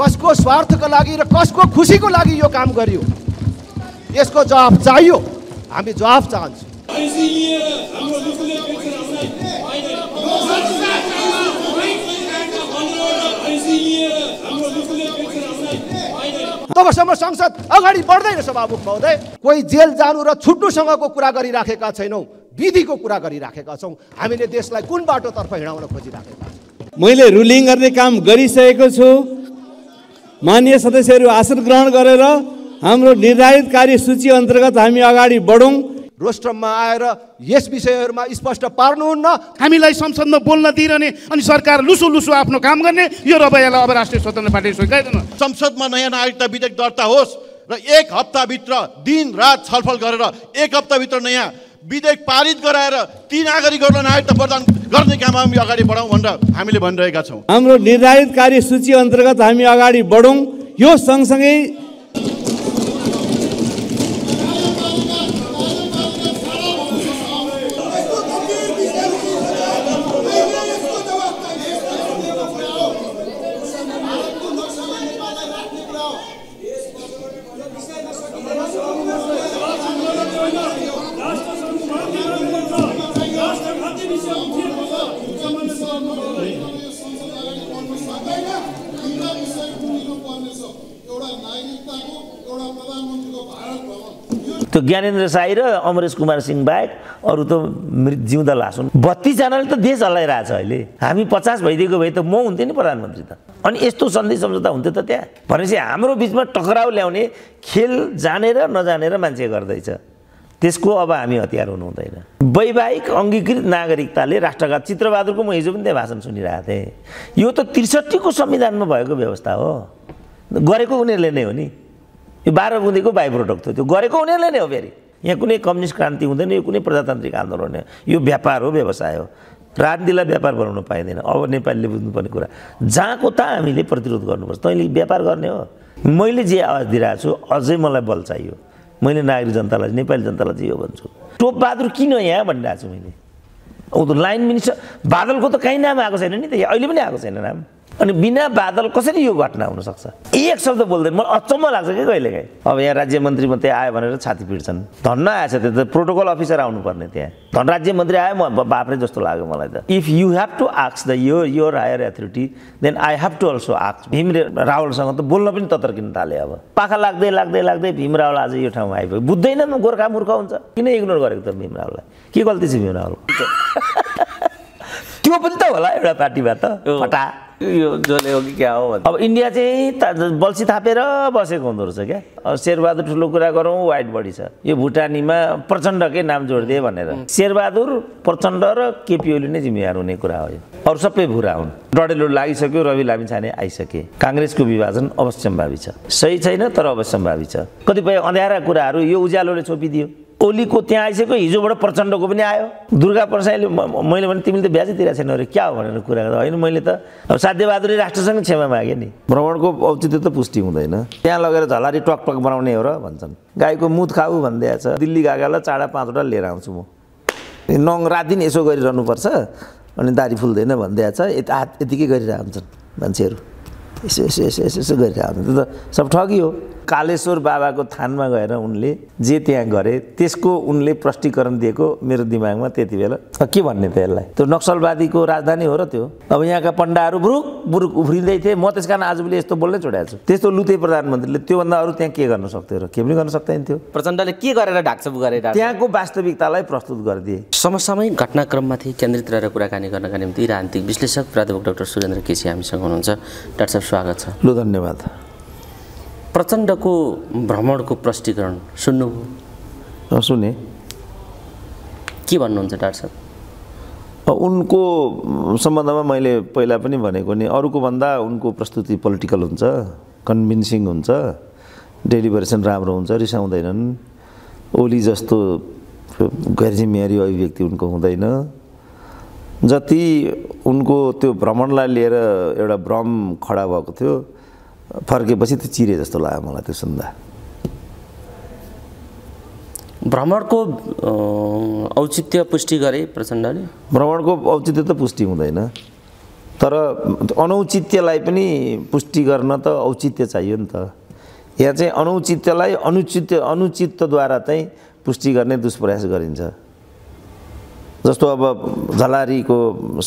कसको स्वार्थको लागि र कसको खुसीको लागि यो काम गरियो यसको जवाब चाहियो हामी जवाब चाहन्छौँ तबसम्म संसद अगाडि बढ्दैन सभामुख महोदय कोही जेल जानु र छुट्नुसँगको कुरा गरिराखेका छैनौँ विधिको कुरा गरिराखेका छौँ हामीले देशलाई कुन बाटोतर्फ हिँडाउन खोजिराखेका छौँ मैले रुलिङ गर्ने काम गरिसकेको छु मान्य सदस्यहरू आसन ग्रहण गरेर हाम्रो निर्धारित कार्यसूची अन्तर्गत हामी अगाडि बढौँ रोस्ट्रममा आएर यस विषयहरूमा स्पष्ट पार्नुहुन्न हामीलाई संसदमा बोल्न दिइरहने अनि सरकार लुसु लुसु आफ्नो काम गर्ने यो रवैयालाई अब राष्ट्रिय स्वतन्त्र पार्टी स्वीकार्दैन संसदमा नयाँ नागरिकता विधेयक दर्ता होस् र एक हप्ताभित्र दिन रात छलफल गरेर एक हप्ताभित्र नयाँ विधेयक पारित गराएर ती नागरिकहरूलाई नागरिकता प्रदान गर्ने काम हामी अगाडि बढाउँ भनेर हामीले भनिरहेका छौँ हाम्रो निर्धारित कार्यसूची अन्तर्गत हामी अगाडि बढौँ यो सँगसँगै ज्ञानेन्द्र साई र अमरेश कुमार सिंह बाहेक अरू त मृत जिउँदा लास हुन् बत्तिसजनाले त देश हल्लाइरहेछ अहिले हामी पचास भइदिएको भए त म हुन्थेँ नि प्रधानमन्त्री त अनि यस्तो सन्धि सम्झौता हुन्थ्यो त त्यहाँ भनेपछि हाम्रो बिचमा टकराउ ल्याउने खेल जानेर नजानेर मान्छे गर्दैछ त्यसको अब हामी हतियार हुनु हुँदैन वैवाहिक अङ्गीकृत नागरिकताले राष्ट्रघात चित्रबहादुरको म हिजो पनि त्यहाँ भाषण सुनिरहेको थिएँ यो त त्रिसठीको संविधानमा भएको व्यवस्था हो गरेको उनीहरूले नै हो नि यो बाह्र बुँदेको बाई प्रोडक्ट हो त्यो गरेको उनीहरूले नै हो फेरि यहाँ कुनै कम्युनिस्ट क्रान्ति हुँदैन यो कुनै प्रजातान्त्रिक आन्दोलन हो यो व्यापार हो व्यवसाय हो राजनीतिलाई व्यापार बनाउनु पाइँदैन अब नेपालीले बुझ्नुपर्ने कुरा जहाँको त हामीले प्रतिरोध गर्नुपर्छ तैँले व्यापार गर्ने हो मैले जे आवाज दिइरहेको छु अझै मलाई बल चाहियो मैले नागरिक जनतालाई नेपाली जनतालाई चाहिँ यो भन्छु टोप बहादुर किन यहाँ भनिरहेको छु मैले ऊ त लाइन मिनिस्टर बादलको त कहीँ नाम आएको छैन नि त अहिले पनि आएको छैन नाम अनि बिना बादल कसरी यो घटना हुनसक्छ एक शब्द बोल्दैन मलाई अचम्म लाग्छ कि कहिलेकाहीँ अब यहाँ राज्य मन्त्री मात्रै आयो भनेर छाती पिट्छन् धन्न आएछ त्यो त प्रोटोकल अफिसर आउनुपर्ने त्यहाँ धन राज्य मन्त्री आयो म बाफ्रे जस्तो लाग्यो मलाई त इफ यु हेभ टु आक्स द यो your higher authority then I have to also आक्स भीम रावलसँग त बोल्न पनि ततर्किन थाले अब पाखा लाग्दै लाग्दै लाग्दै भीम रावल आज यो ठाउँमा आइपुग्यो बुझ्दैन म गोर्खा मूर्ख हुन्छ किन इग्नोर गरेको त भीम रावललाई के गल्ती छ भीम रावल त्यो पनि त होला एउटा पार्टीबाट फटा यो जसले हो कि क्या हो अब इन्डिया चाहिँ बल्छी थापेर बसेको हुँदो रहेछ क्या शेरबहादुर ठुलो कुरा गरौँ वाइट बडी छ यो भुटानीमा प्रचण्डकै नाम जोडिदिए भनेर शेरबहादुर प्रचण्ड र केपी ओली नै जिम्मेवार हुने कुरा हो यो अरू सबै भुरा हुन् डडेलो लागिसक्यो रवि लामी छाने आइसके काङ्ग्रेसको विभाजन अवश्यम्भावी छ सही छैन तर अवश्यम्भावी छ कतिपय अँध्यारा कुराहरू यो उज्यालोले छोपिदियो ओलीको त्यहाँ आइसक्यो हिजोबाट प्रचण्डको पनि आयो दुर्गा प्रसाईले मैले भने तिमीले त ब्याजै तिरेको छैन अरे क्या हो भनेर कुरा गर्दा होइन मैले त अब साध्यबहादुरले राष्ट्रसँग क्षमा मागेँ नि भ्रमणको औचित्य त पुष्टि हुँदैन त्यहाँ लगेर झलारी टक टक बनाउने हो र भन्छन् गाईको मुत खाऊ छ दिल्ली गागालाई चाडा पाँचवटा लिएर आउँछु म नङ रात दिन यसो गरिरहनु पर्छ अनि दारी फुल्दैन छ यति हात यतिकै गरिरहन्छन् मान्छेहरू यसो यसो यसो यसो यसो गरिरहेको त्यो त सब ठगी हो कालेश्वर बाबाको थानमा गएर उनले जे त्यहाँ गरे त्यसको उनले प्रष्टीकरण दिएको मेरो दिमागमा त्यति बेला के भन्ने त यसलाई त्यो नक्सलवादीको राजधानी हो र त्यो अब यहाँका पण्डाहरू बुरुक बुरुक उफ्रिँदै थिए म त्यस कारण आज मैले यस्तो बोल्नै छोडेको छु त्यस्तो लुते प्रधानमन्त्रीले त्योभन्दा अरू त्यहाँ के गर्न सक्थ्यो र के पनि गर्न सक्दैन थियो प्रचण्डले के गरेर ढाकछप गरेर त्यहाँको वास्तविकतालाई प्रस्तुत गरिदिए समसामयिक घटनाक्रममाथि केन्द्रित रहेर कुराकानी गर्नका निम्ति राजनीतिक विश्लेषक प्राध्यापक डाक्टर सुरेन्द्र केसी हामीसँग हुनुहुन्छ डाक्टर साहब स्वागत छ लु धन्यवाद प्रचण्डको भ्रमणको प्रष्टीकरण सुन्नु सुने के भन्नुहुन्छ डाक्टर साहब उनको सम्बन्धमा मैले पहिला पनि भनेको नि अरूको भन्दा उनको प्रस्तुति पोलिटिकल हुन्छ कन्भिन्सिङ हुन्छ डेलिभरेसन राम्रो हुन्छ रिसाउँदैनन् ओली जस्तो गैरजिम्मेवारी अभिव्यक्ति उनको हुँदैन जति उनको त्यो भ्रमणलाई लिएर एउटा भ्रम खडा भएको थियो फर्केपछि त्यो चिरे जस्तो लाग्यो मलाई त्यो सुन्दा भ्रमणको औचित्य पुष्टि गरे प्रचण्डले भ्रमणको औचित्य त पुष्टि हुँदैन तर अनौचित्यलाई पनि पुष्टि गर्न त औचित्य चाहियो नि त यहाँ चाहिँ अनौचित्यलाई अनुचित्य अनुचित्यद्वारा चाहिँ पुष्टि गर्ने दुष्प्रयास गरिन्छ जस्तो अब झलारीको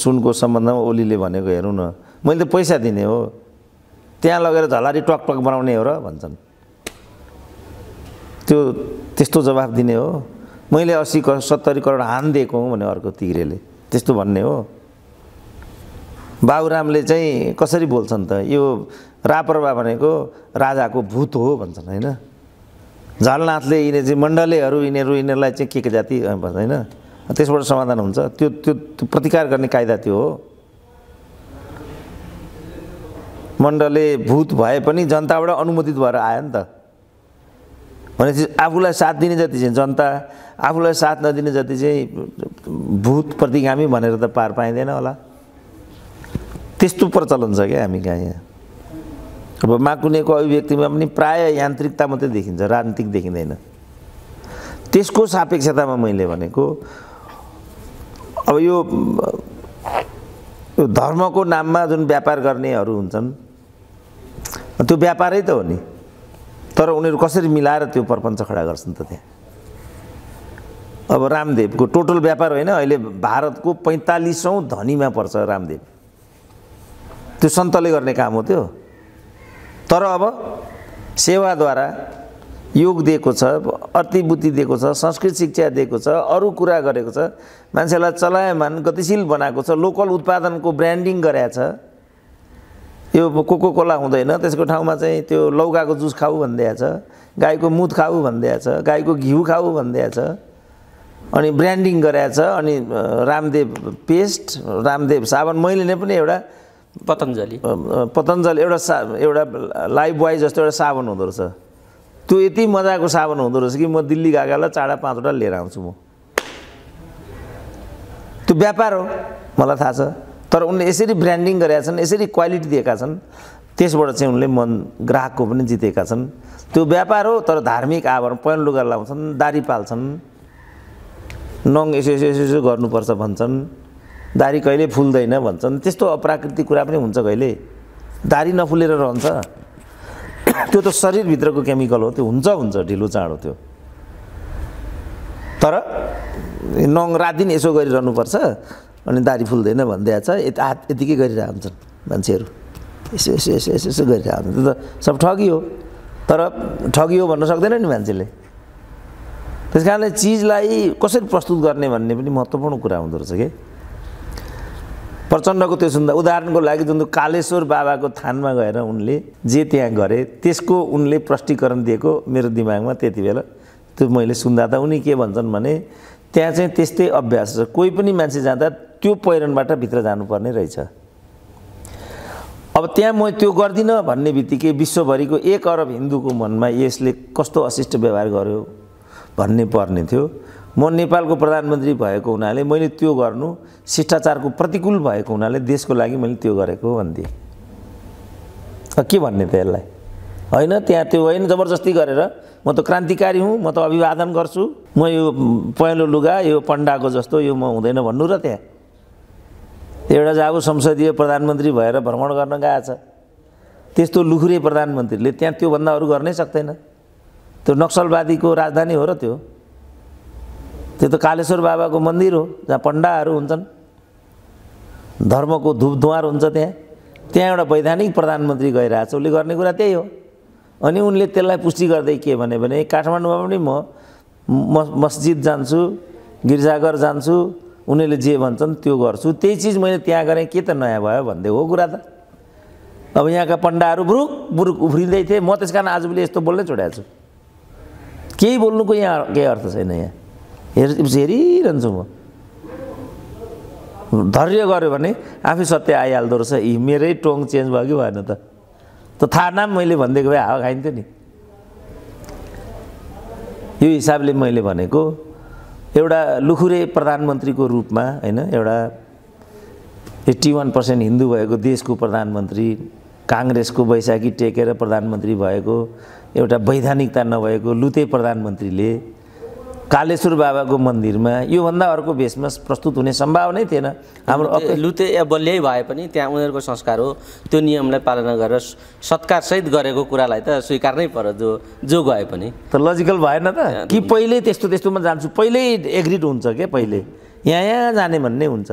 सुनको सम्बन्धमा ओलीले भनेको हेरौँ न मैले त पैसा दिने हो त्यहाँ लगेर झलारी टकटक बनाउने हो र भन्छन् त्यो त्यस्तो जवाफ दिने हो मैले असी क सत्तरी करोड हान दिएको हुँ भने अर्को तिग्रेले त्यस्तो भन्ने हो बाबुरामले चाहिँ कसरी बोल्छन् त यो रापरवा भनेको राजाको भूत हो भन्छन् होइन झलनाथले यिनीहरू चाहिँ मण्डलेहरू यिनीहरू यिनीहरूलाई चाहिँ के के जाति भन्छ होइन त्यसबाट समाधान हुन्छ त्यो त्यो प्रतिकार गर्ने कायदा त्यो हो मण्डले भूत भए पनि जनताबाट अनुमोदित भएर आयो नि त भनेपछि आफूलाई साथ दिने जति चाहिँ जनता आफूलाई साथ नदिने जति चाहिँ भूत प्रतिगामी भनेर त पार पाइँदैन होला त्यस्तो प्रचलन छ क्या हामी कहाँ यहाँ अब माकुनेको अभिव्यक्तिमा पनि प्राय यान्त्रिकता मात्रै देखिन्छ राजनीतिक देखिँदैन त्यसको सापेक्षतामा मैले भनेको अब यो धर्मको नाममा जुन व्यापार गर्नेहरू हुन्छन् त्यो व्यापारै त हो नि तर उनीहरू कसरी मिलाएर त्यो प्रपञ्च खडा गर्छन् त त्यहाँ अब रामदेवको टोटल व्यापार होइन अहिले भारतको पैँतालिसौँ धनीमा पर्छ रामदेव त्यो सन्तले गर्ने काम हो त्यो तर अब सेवाद्वारा योग दिएको छ अतिबुद्धि दिएको छ संस्कृत शिक्षा दिएको छ अरू कुरा गरेको छ मान्छेलाई चलायमान गतिशील बनाएको छ लोकल उत्पादनको ब्रान्डिङ गराएको छ त्यो कोको कोला हुँदैन त्यसको ठाउँमा चाहिँ त्यो लौकाको जुस खाऊ छ गाईको मुत खाऊ छ गाईको घिउ खाऊ छ अनि ब्रान्डिङ छ अनि रामदेव पेस्ट रामदेव साबन मैले नै पनि एउटा पतञ्जली पतञ्जली एउटा सा एउटा लाइफ बोय जस्तो एउटा साबन हुँदो रहेछ त्यो यति मजाको साबन हुँदो रहेछ कि म दिल्ली गएकालाई चाडा पाँचवटा लिएर आउँछु म त्यो व्यापार हो मलाई थाहा छ तर उनले यसरी ब्रान्डिङ गरेका छन् यसरी क्वालिटी दिएका छन् त्यसबाट चाहिँ उनले मन ग्राहकको पनि जितेका छन् त्यो व्यापार हो तर धार्मिक आवरण पहिलो लुगा लाउँछन् दारी पाल्छन् नङ यसो यसो यसो यसो गर्नुपर्छ भन्छन् दारी कहिले फुल्दैन भन्छन् त्यस्तो अप्राकृतिक कुरा पनि हुन्छ कहिले दारी नफुलेर रहन्छ त्यो त शरीरभित्रको केमिकल हो त्यो हुन्छ हुन्छ ढिलो चाँडो त्यो तर नङ रात दिन यसो गरिरहनुपर्छ अनि दारी फुल्दैन भनिदिएको छ हात यतिकै गरिरहेको हुन्छन् मान्छेहरू यसो यसो यसो यसो यसो गरिरहेको हुन्छ त सब ठगियो तर ठगियो हो भन्न सक्दैन नि मान्छेले त्यस कारणले चिजलाई कसरी प्रस्तुत गर्ने भन्ने पनि महत्त्वपूर्ण कुरा हुँदो रहेछ कि प्रचण्डको त्यो सुन्दा उदाहरणको लागि जुन कालेश्वर बाबाको थानमा गएर उनले जे त्यहाँ गरे त्यसको उनले प्रष्टीकरण दिएको मेरो दिमागमा त्यति बेला त्यो मैले सुन्दा त उनी के भन्छन् भने त्यहाँ चाहिँ त्यस्तै अभ्यास छ कोही पनि मान्छे जाँदा त्यो पहिरनबाट भित्र जानुपर्ने रहेछ अब त्यहाँ म त्यो गर्दिनँ भन्ने बित्तिकै विश्वभरिको एक अरब हिन्दूको मनमा यसले कस्तो अशिष्ट व्यवहार गर्यो भन्ने पर्ने थियो म नेपालको प्रधानमन्त्री भएको हुनाले मैले त्यो गर्नु शिष्टाचारको प्रतिकूल भएको हुनाले देशको लागि मैले त्यो गरेको भन्थेँ के भन्ने त यसलाई होइन त्यहाँ त्यो होइन जबरजस्ती गरेर म त क्रान्तिकारी हुँ म त अभिवादन गर्छु म यो पहेँलो लुगा यो पण्डाको जस्तो यो म हुँदैन भन्नु र त्यहाँ एउटा जाबु संसदीय प्रधानमन्त्री भएर भ्रमण गर्न गएको छ त्यस्तो लुखुरे प्रधानमन्त्रीले त्यहाँ त्योभन्दा अरू गर्नै सक्दैन त्यो नक्सलवादीको राजधानी हो र त्यो त्यो त कालेश्वर बाबाको मन्दिर हो जहाँ पण्डाहरू हुन्छन् धर्मको धुपधुवार हुन्छ त्यहाँ त्यहाँ एउटा वैधानिक प्रधानमन्त्री गइरहेछ उसले गर्ने कुरा त्यही हो अनि उनले त्यसलाई पुष्टि गर्दै के भने भने काठमाडौँमा पनि म मस्जिद जान्छु गिर्जाघर जान्छु उनीहरूले जे भन्छन् त्यो गर्छु त्यही चिज मैले त्यहाँ गरेँ के त नयाँ भयो भन्दै हो कुरा त अब यहाँका पण्डाहरू बुरुक बुरुक उफ्रिँदै थिए म त्यस कारण आज पनि यस्तो बोल्नै छोडेको छु केही बोल्नुको यहाँ केही अर्थ छैन यहाँ हेर हेरिरहन्छु म धैर्य गऱ्यो भने आफै सत्य आइहाल्दो रहेछ यी मेरै टोङ चेन्ज भयो कि भएन त त थाहा न मैले भनिदिएको भए हावा खाइन्थ्यो नि यो हिसाबले मैले भनेको एउटा लुखुरे प्रधानमन्त्रीको रूपमा होइन एउटा एट्टी वान पर्सेन्ट हिन्दू भएको देशको प्रधानमन्त्री काङ्ग्रेसको वैशाखी टेकेर प्रधानमन्त्री भएको एउटा वैधानिकता नभएको लुते प्रधानमन्त्रीले कालेश्वर बाबाको मन्दिरमा योभन्दा अर्को भेषमा प्रस्तुत हुने सम्भावनै थिएन हाम्रो लुते या बलियै भए पनि त्यहाँ उनीहरूको संस्कार हो त्यो नियमलाई पालना गरेर सत्कारसहित गरेको कुरालाई त स्वीकार नै पर्यो जो जो गए पनि त लजिकल भएन त कि पहिल्यै त्यस्तो त्यस्तोमा जान्छु पहिल्यै एग्रिड हुन्छ क्या पहिले यहाँ यहाँ जाने भन्ने हुन्छ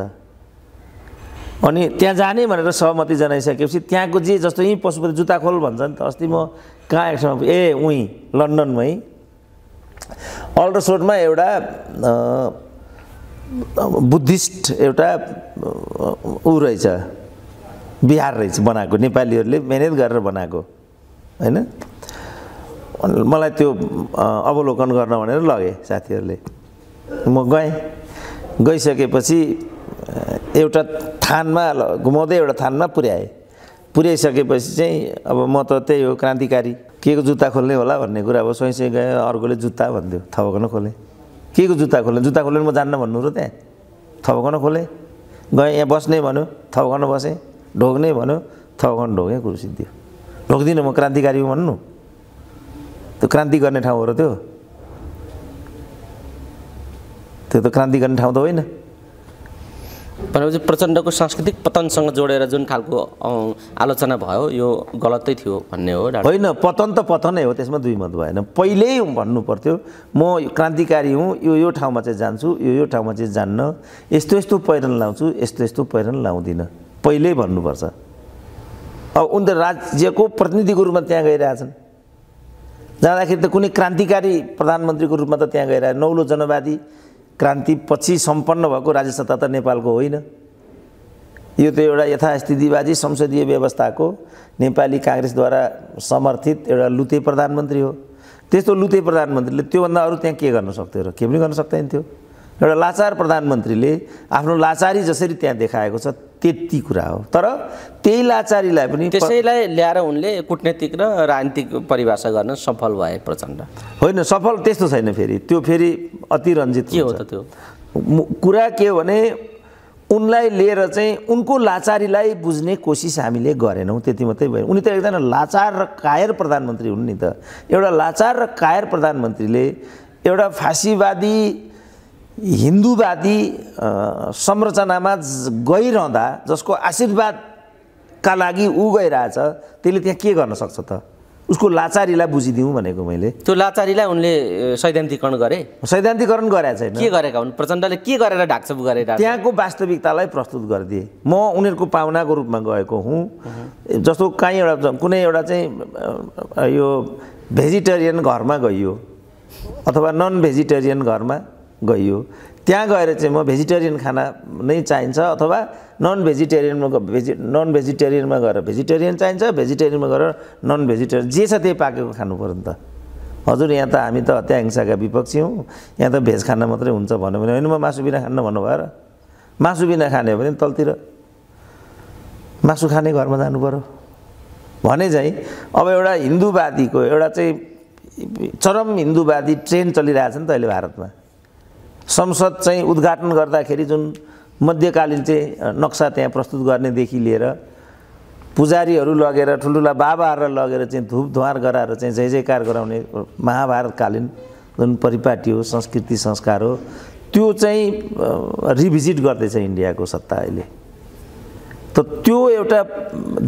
अनि त्यहाँ जाने भनेर सहमति जनाइसकेपछि त्यहाँको जे जस्तो यहीँ पशुपति जुत्ता खोल भन्छ नि त अस्ति म कहाँ एकसम्म ए उहीँ लन्डनमै अल्ट्रासाउन्डमा एउटा बुद्धिस्ट एउटा ऊ रहेछ बिहार रहेछ बनाएको नेपालीहरूले मेहनत गरेर बनाएको होइन मलाई त्यो अवलोकन गर्न भनेर लगेँ साथीहरूले म गएँ गइसकेपछि एउटा थानमा घुमाउँदै एउटा थानमा पुर्याएँ पुर्याइसकेपछि चाहिँ अब म त त्यही हो क्रान्तिकारी के को जुत्ता खोल्ने होला भन्ने कुरा अब स्वयंसँग गएँ अर्कोले जुत्ता भनिदियो थपकन खोले के को जुत्ता खोल्ने जुत्ता खोल्ने म जान्न भन्नु र त्यहाँ थपकन खोले गएँ यहाँ बस्ने भन्यो थपकन बसेँ ढोग्ने भन्यो थपकन ढोगेँ कुरो सिद्धियो ढोक्दिनँ म क्रान्तिकारी भन्नु त्यो क्रान्ति गर्ने ठाउँ हो र त्यो त्यो त क्रान्ति गर्ने ठाउँ त होइन भनेपछि प्रचण्डको सांस्कृतिक पतनसँग जोडेर जुन खालको आलोचना भयो यो गलतै थियो भन्ने हो होइन पतन त पतनै हो त्यसमा दुई मत भएन पहिल्यै भन्नु पर्थ्यो म क्रान्तिकारी हुँ यो यो ठाउँमा चाहिँ जान्छु यो यो ठाउँमा चाहिँ जान्न यस्तो यस्तो पहिरन लाउँछु यस्तो यस्तो पहिरन लाउँदिनँ पहिल्यै भन्नुपर्छ अब त राज्यको प्रतिनिधिको रूपमा त्यहाँ गइरहेछन् जाँदाखेरि त कुनै क्रान्तिकारी प्रधानमन्त्रीको रूपमा त त्यहाँ गएर नौलो जनवादी क्रान्तिपछि सम्पन्न भएको राज्य त नेपालको होइन यो त एउटा यथास्थितिवादी संसदीय व्यवस्थाको नेपाली काङ्ग्रेसद्वारा समर्थित एउटा लुते प्रधानमन्त्री हो त्यस्तो लुते प्रधानमन्त्रीले त्योभन्दा अरू त्यहाँ के गर्न सक्थ्यो र के पनि गर्न सक्दैन थियो एउटा लाचार प्रधानमन्त्रीले आफ्नो लाचारी जसरी त्यहाँ देखाएको छ त्यति कुरा हो तर त्यही लाचारीलाई पनि त्यसैलाई ल्याएर उनले कुटनीतिक र राजनीतिक परिभाषा गर्न सफल भए प्रचण्ड होइन सफल त्यस्तो छैन फेरि त्यो फेरि अतिरञ्जित के हो त त्यो कुरा के हो भने उनलाई लिएर चाहिँ उनको लाचारीलाई बुझ्ने कोसिस हामीले गरेनौँ त्यति मात्रै भयो उनी त एकजना लाचार र कायर प्रधानमन्त्री हुन् नि त एउटा लाचार र कायर प्रधानमन्त्रीले एउटा फाँसीवादी हिन्दूवादी संरचनामा गइरहँदा जसको आशीर्वादका लागि ऊ गइरहेछ त्यसले त्यहाँ के गर्न सक्छ त उसको लाचारीलाई बुझिदिउँ भनेको मैले त्यो लाचारीलाई उनले सैद्धान्तिकरण गरे सैद्धान्तिकरण गराएको छैन के गरेका हुन् प्रचण्डले के गरेर ढाक्छ गरेर त्यहाँको वास्तविकतालाई प्रस्तुत गरिदिए म उनीहरूको पाहुनाको रूपमा गएको हुँ जस्तो काहीँ एउटा कुनै एउटा चाहिँ यो भेजिटेरियन घरमा गइयो अथवा नन भेजिटेरियन घरमा गइयो त्यहाँ गएर चाहिँ म भेजिटेरियन खाना नै चाहिन्छ अथवा नन भेजिटेरियनमा भेजि नन भेजिटेरियनमा गएर भेजिटेरियन चाहिन्छ भेजिटेरियनमा गएर नन भेजिटेरियन जे छ त्यही पाकेको खानु पऱ्यो नि त हजुर यहाँ त हामी त हत्या हिंसाका विपक्षी हौँ यहाँ त भेज खाना मात्रै हुन्छ भन्यो भने होइन म मासु बिना खान्न भन्नुभयो र मासु बिना खाने हो भने तलतिर मासु खाने घरमा जानु पऱ्यो भने चाहिँ अब एउटा हिन्दूवादीको एउटा चाहिँ चरम हिन्दूवादी ट्रेन्ड चलिरहेछ नि त अहिले भारतमा संसद चाहिँ उद्घाटन गर्दाखेरि जुन मध्यकालीन चाहिँ नक्सा त्यहाँ प्रस्तुत गर्नेदेखि लिएर पुजारीहरू लगेर ठुल्ठुला बाबाहरूलाई लगेर चाहिँ धुप धुवार गराएर चाहिँ जय जयकार गराउने महाभारतकालीन जुन परिपाटी हो संस्कृति संस्कार हो त्यो चाहिँ रिभिजिट गर्दैछ इन्डियाको सत्ता अहिले त त्यो एउटा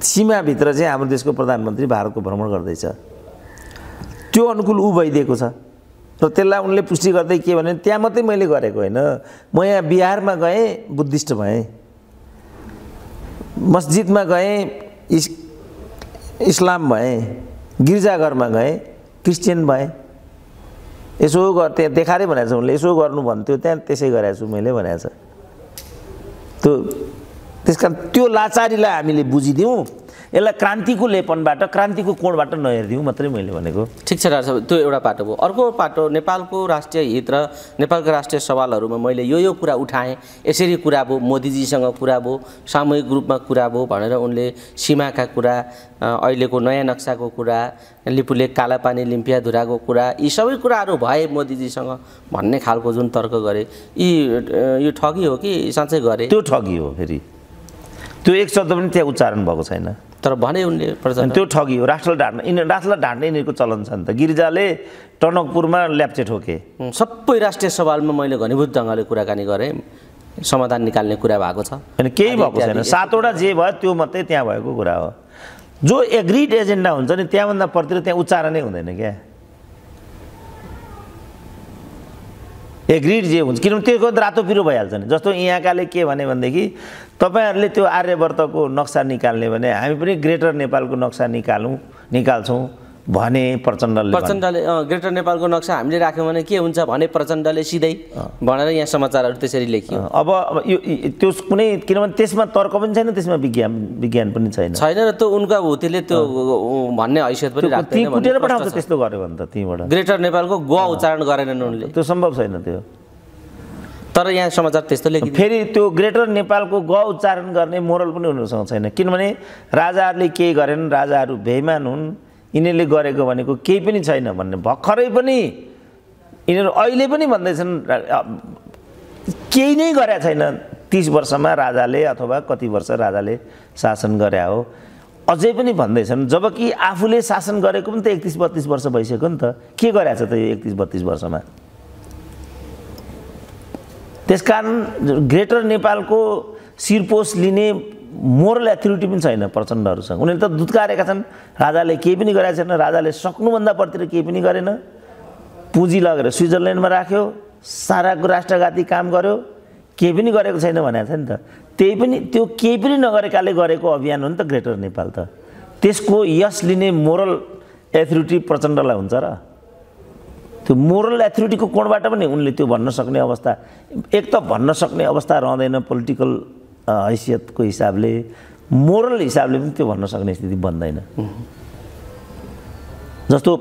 सीमाभित्र चाहिँ हाम्रो देशको प्रधानमन्त्री भारतको भ्रमण गर्दैछ त्यो अनुकूल ऊ भइदिएको छ र त्यसलाई उनले पुष्टि गर्दै के भने त्यहाँ मात्रै मैले गरेको होइन म यहाँ बिहारमा गएँ बुद्धिस्ट भएँ मस्जिदमा गएँ इस इस्लाम भएँ गिर्जाघरमा गएँ क्रिस्चियन भएँ यसो गर त्यहाँ देखाएरै भनेको छ उनले यसो गर्नु भन्थ्यो त्यहाँ त्यसै गराएको छु मैले भनेको छ त्यो त्यस कारण त्यो लाचारीलाई हामीले बुझिदिउँ यसलाई क्रान्तिको लेपनबाट क्रान्तिको कोणबाट नहेरिदिउँ मात्रै मैले भनेको ठिक छ राजा त्यो एउटा पाटो भयो अर्को पाटो नेपालको राष्ट्रिय हित र नेपालको राष्ट्रिय सवालहरूमा मैले यो यो कुरा उठाएँ यसरी कुरा भयो मोदीजीसँग कुरा भयो सामूहिक रूपमा कुरा भयो भनेर उनले सीमाका कुरा अहिलेको नयाँ नक्साको कुरा लिपुले कालापानी लिम्पियाधुराको कुरा यी सबै कुराहरू भए मोदीजीसँग भन्ने खालको जुन तर्क गरे यी यो ठगी हो कि साँच्चै गरे त्यो ठगी हो फेरि त्यो एक शब्द पनि त्यहाँ उच्चारण भएको छैन तर भने उनले त्यो ठगियो हो राष्ट्रलाई ढाँट्न यिनीहरू राष्ट्रलाई ढाड्ने यिनीहरूको चलन छ नि त गिरिजाले टनकपुरमा ल्याप्चे ठोके सबै राष्ट्रिय सवालमा मैले घनीभूत ढङ्गले कुराकानी गरेँ समाधान निकाल्ने कुरा भएको छ होइन केही भएको छैन सातवटा जे भयो त्यो मात्रै त्यहाँ भएको कुरा हो जो एग्रिड एजेन्डा हुन्छ नि त्यहाँभन्दा परतिर त्यहाँ उच्चारणै हुँदैन क्या एग्रिड जे हुन्छ किनभने त्योको रातो पिरो भइहाल्छ नि जस्तो यहाँकाले के भने भनेदेखि तपाईँहरूले त्यो आर्यवर्तको नक्सा निकाल्ने भने हामी पनि ग्रेटर नेपालको नक्सा निकालौँ निकाल्छौँ भने प्रचण्डले प्रचण्डले ग्रेटर नेपालको नक्सा हामीले राख्यौँ भने के हुन्छ भने प्रचण्डले सिधै भनेर यहाँ समाचारहरू त्यसरी लेखियो अब यो त्यो कुनै किनभने त्यसमा तर्क पनि छैन त्यसमा विज्ञान विज्ञान पनि छैन छैन र त्यो उनका हुतीले त्यो भन्ने हैसियत पनि राख्दैन कुटेर पठाउँछ त्यस्तो गर्यो भने त त्यहीँबाट ग्रेटर नेपालको ग उच्चारण गरेनन् उनले त्यो सम्भव छैन त्यो तर यहाँ समाचार त्यस्तो लेख्यो फेरि त्यो ग्रेटर नेपालको ग उच्चारण गर्ने मोरल पनि उनीहरूसँग छैन किनभने राजाहरूले केही गरेन राजाहरू बेमान हुन् यिनीहरूले गरेको भनेको केही पनि छैन भन्ने भर्खरै पनि यिनीहरू अहिले पनि भन्दैछन् केही नै गरेका छैन तिस वर्षमा राजाले अथवा कति वर्ष राजाले शासन गरे हो अझै पनि भन्दैछन् जबकि आफूले शासन गरेको पनि त एकतिस बत्तिस वर्ष भइसक्यो नि त के गराएको छ त यो एकतिस बत्तिस वर्षमा त्यसकारण ग्रेटर नेपालको शिरपोस लिने मोरल एथोरिटी पनि छैन प्रचण्डहरूसँग उनीहरूले त दुत्कारेका छन् राजाले केही पनि गरेका छैन राजाले सक्नुभन्दा पर्तिर केही पनि गरेन पुँजी लगेर स्विजरल्यान्डमा राख्यो साराको राष्ट्रघाती काम गर्यो केही पनि गरेको छैन भनेको छ नि त त्यही पनि त्यो केही पनि नगरेकाले गरेको अभियान हो नि त ग्रेटर नेपाल त त्यसको यस लिने मोरल एथोरिटी प्रचण्डलाई हुन्छ र त्यो मोरल एथोरिटीको कोणबाट पनि उनले त्यो भन्न सक्ने अवस्था एक त भन्न सक्ने अवस्था रहँदैन पोलिटिकल हैसियतको हिसाबले मोरल हिसाबले पनि त्यो भन्न सक्ने स्थिति बन्दैन जस्तो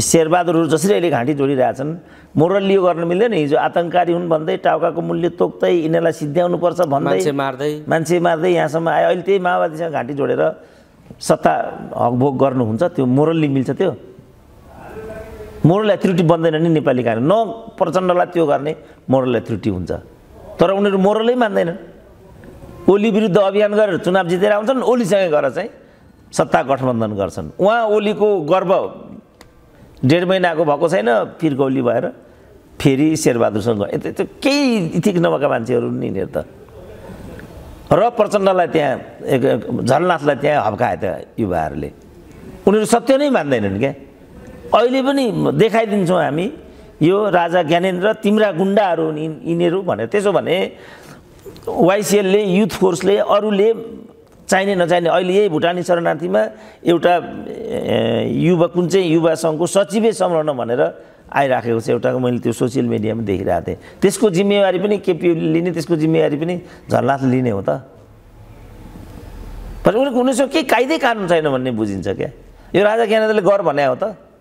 शेरबहादुरहरू जसरी अहिले घाँटी जोडिरहेछन् मोरल्ली यो गर्न मिल्दैन हिजो आतङ्कारी हुन् भन्दै टाउकाको मूल्य तोक्दै यिनीहरूलाई सिद्ध्याउनुपर्छ भन्दै मान्छे मार्दै मान्छे मार्दै यहाँसम्म आयो अहिले त्यही माओवादीसँग घाँटी जोडेर सत्ता हकभोग गर्नुहुन्छ त्यो मोरल्ली मिल्छ त्यो मोरल एथोरिटी बन्दैन नि नेपाली कारण न प्रचण्डलाई त्यो गर्ने मोरल एथोरिटी हुन्छ तर उनीहरू मोरलै मान्दैनन् ओली विरुद्ध अभियान गरेर चुनाव जितेर आउँछन् ओलीसँगै गएर चाहिँ सत्ता गठबन्धन गर्छन् उहाँ ओलीको गर्व डेढ महिनाको भएको छैन फिर्कौली भएर फेरि शेरबहादुरसँग यता त्यो केही इथिक नभएका मान्छेहरू नि यिनीहरू त र प्रचण्डलाई त्यहाँ एक झलनाथलाई त्यहाँ हप्काए त युवाहरूले उनीहरू सत्य नै मान्दैनन् क्या अहिले पनि देखाइदिन्छौँ हामी यो राजा ज्ञानेन्द्र तिम्रा गुन्डाहरू हुन् यिनीहरू भनेर त्यसो भने वाइसिएलले युथ फोर्सले अरूले चाहिने नचाहिने अहिले यही भुटानी शरणार्थीमा एउटा युवा कुन चाहिँ युवा सङ्घको सचिवै सम्हाल्न भनेर आइराखेको छ एउटा मैले त्यो सोसियल मिडियामा देखिरहेको थिएँ त्यसको जिम्मेवारी पनि केपिओले लिने त्यसको जिम्मेवारी पनि झलनाथले लिने हो त तर उनीहरूको उनीहरूसँग केही कायदै कानुन छैन भन्ने बुझिन्छ क्या यो राजा ज्ञानेन्द्रले गर भने हो त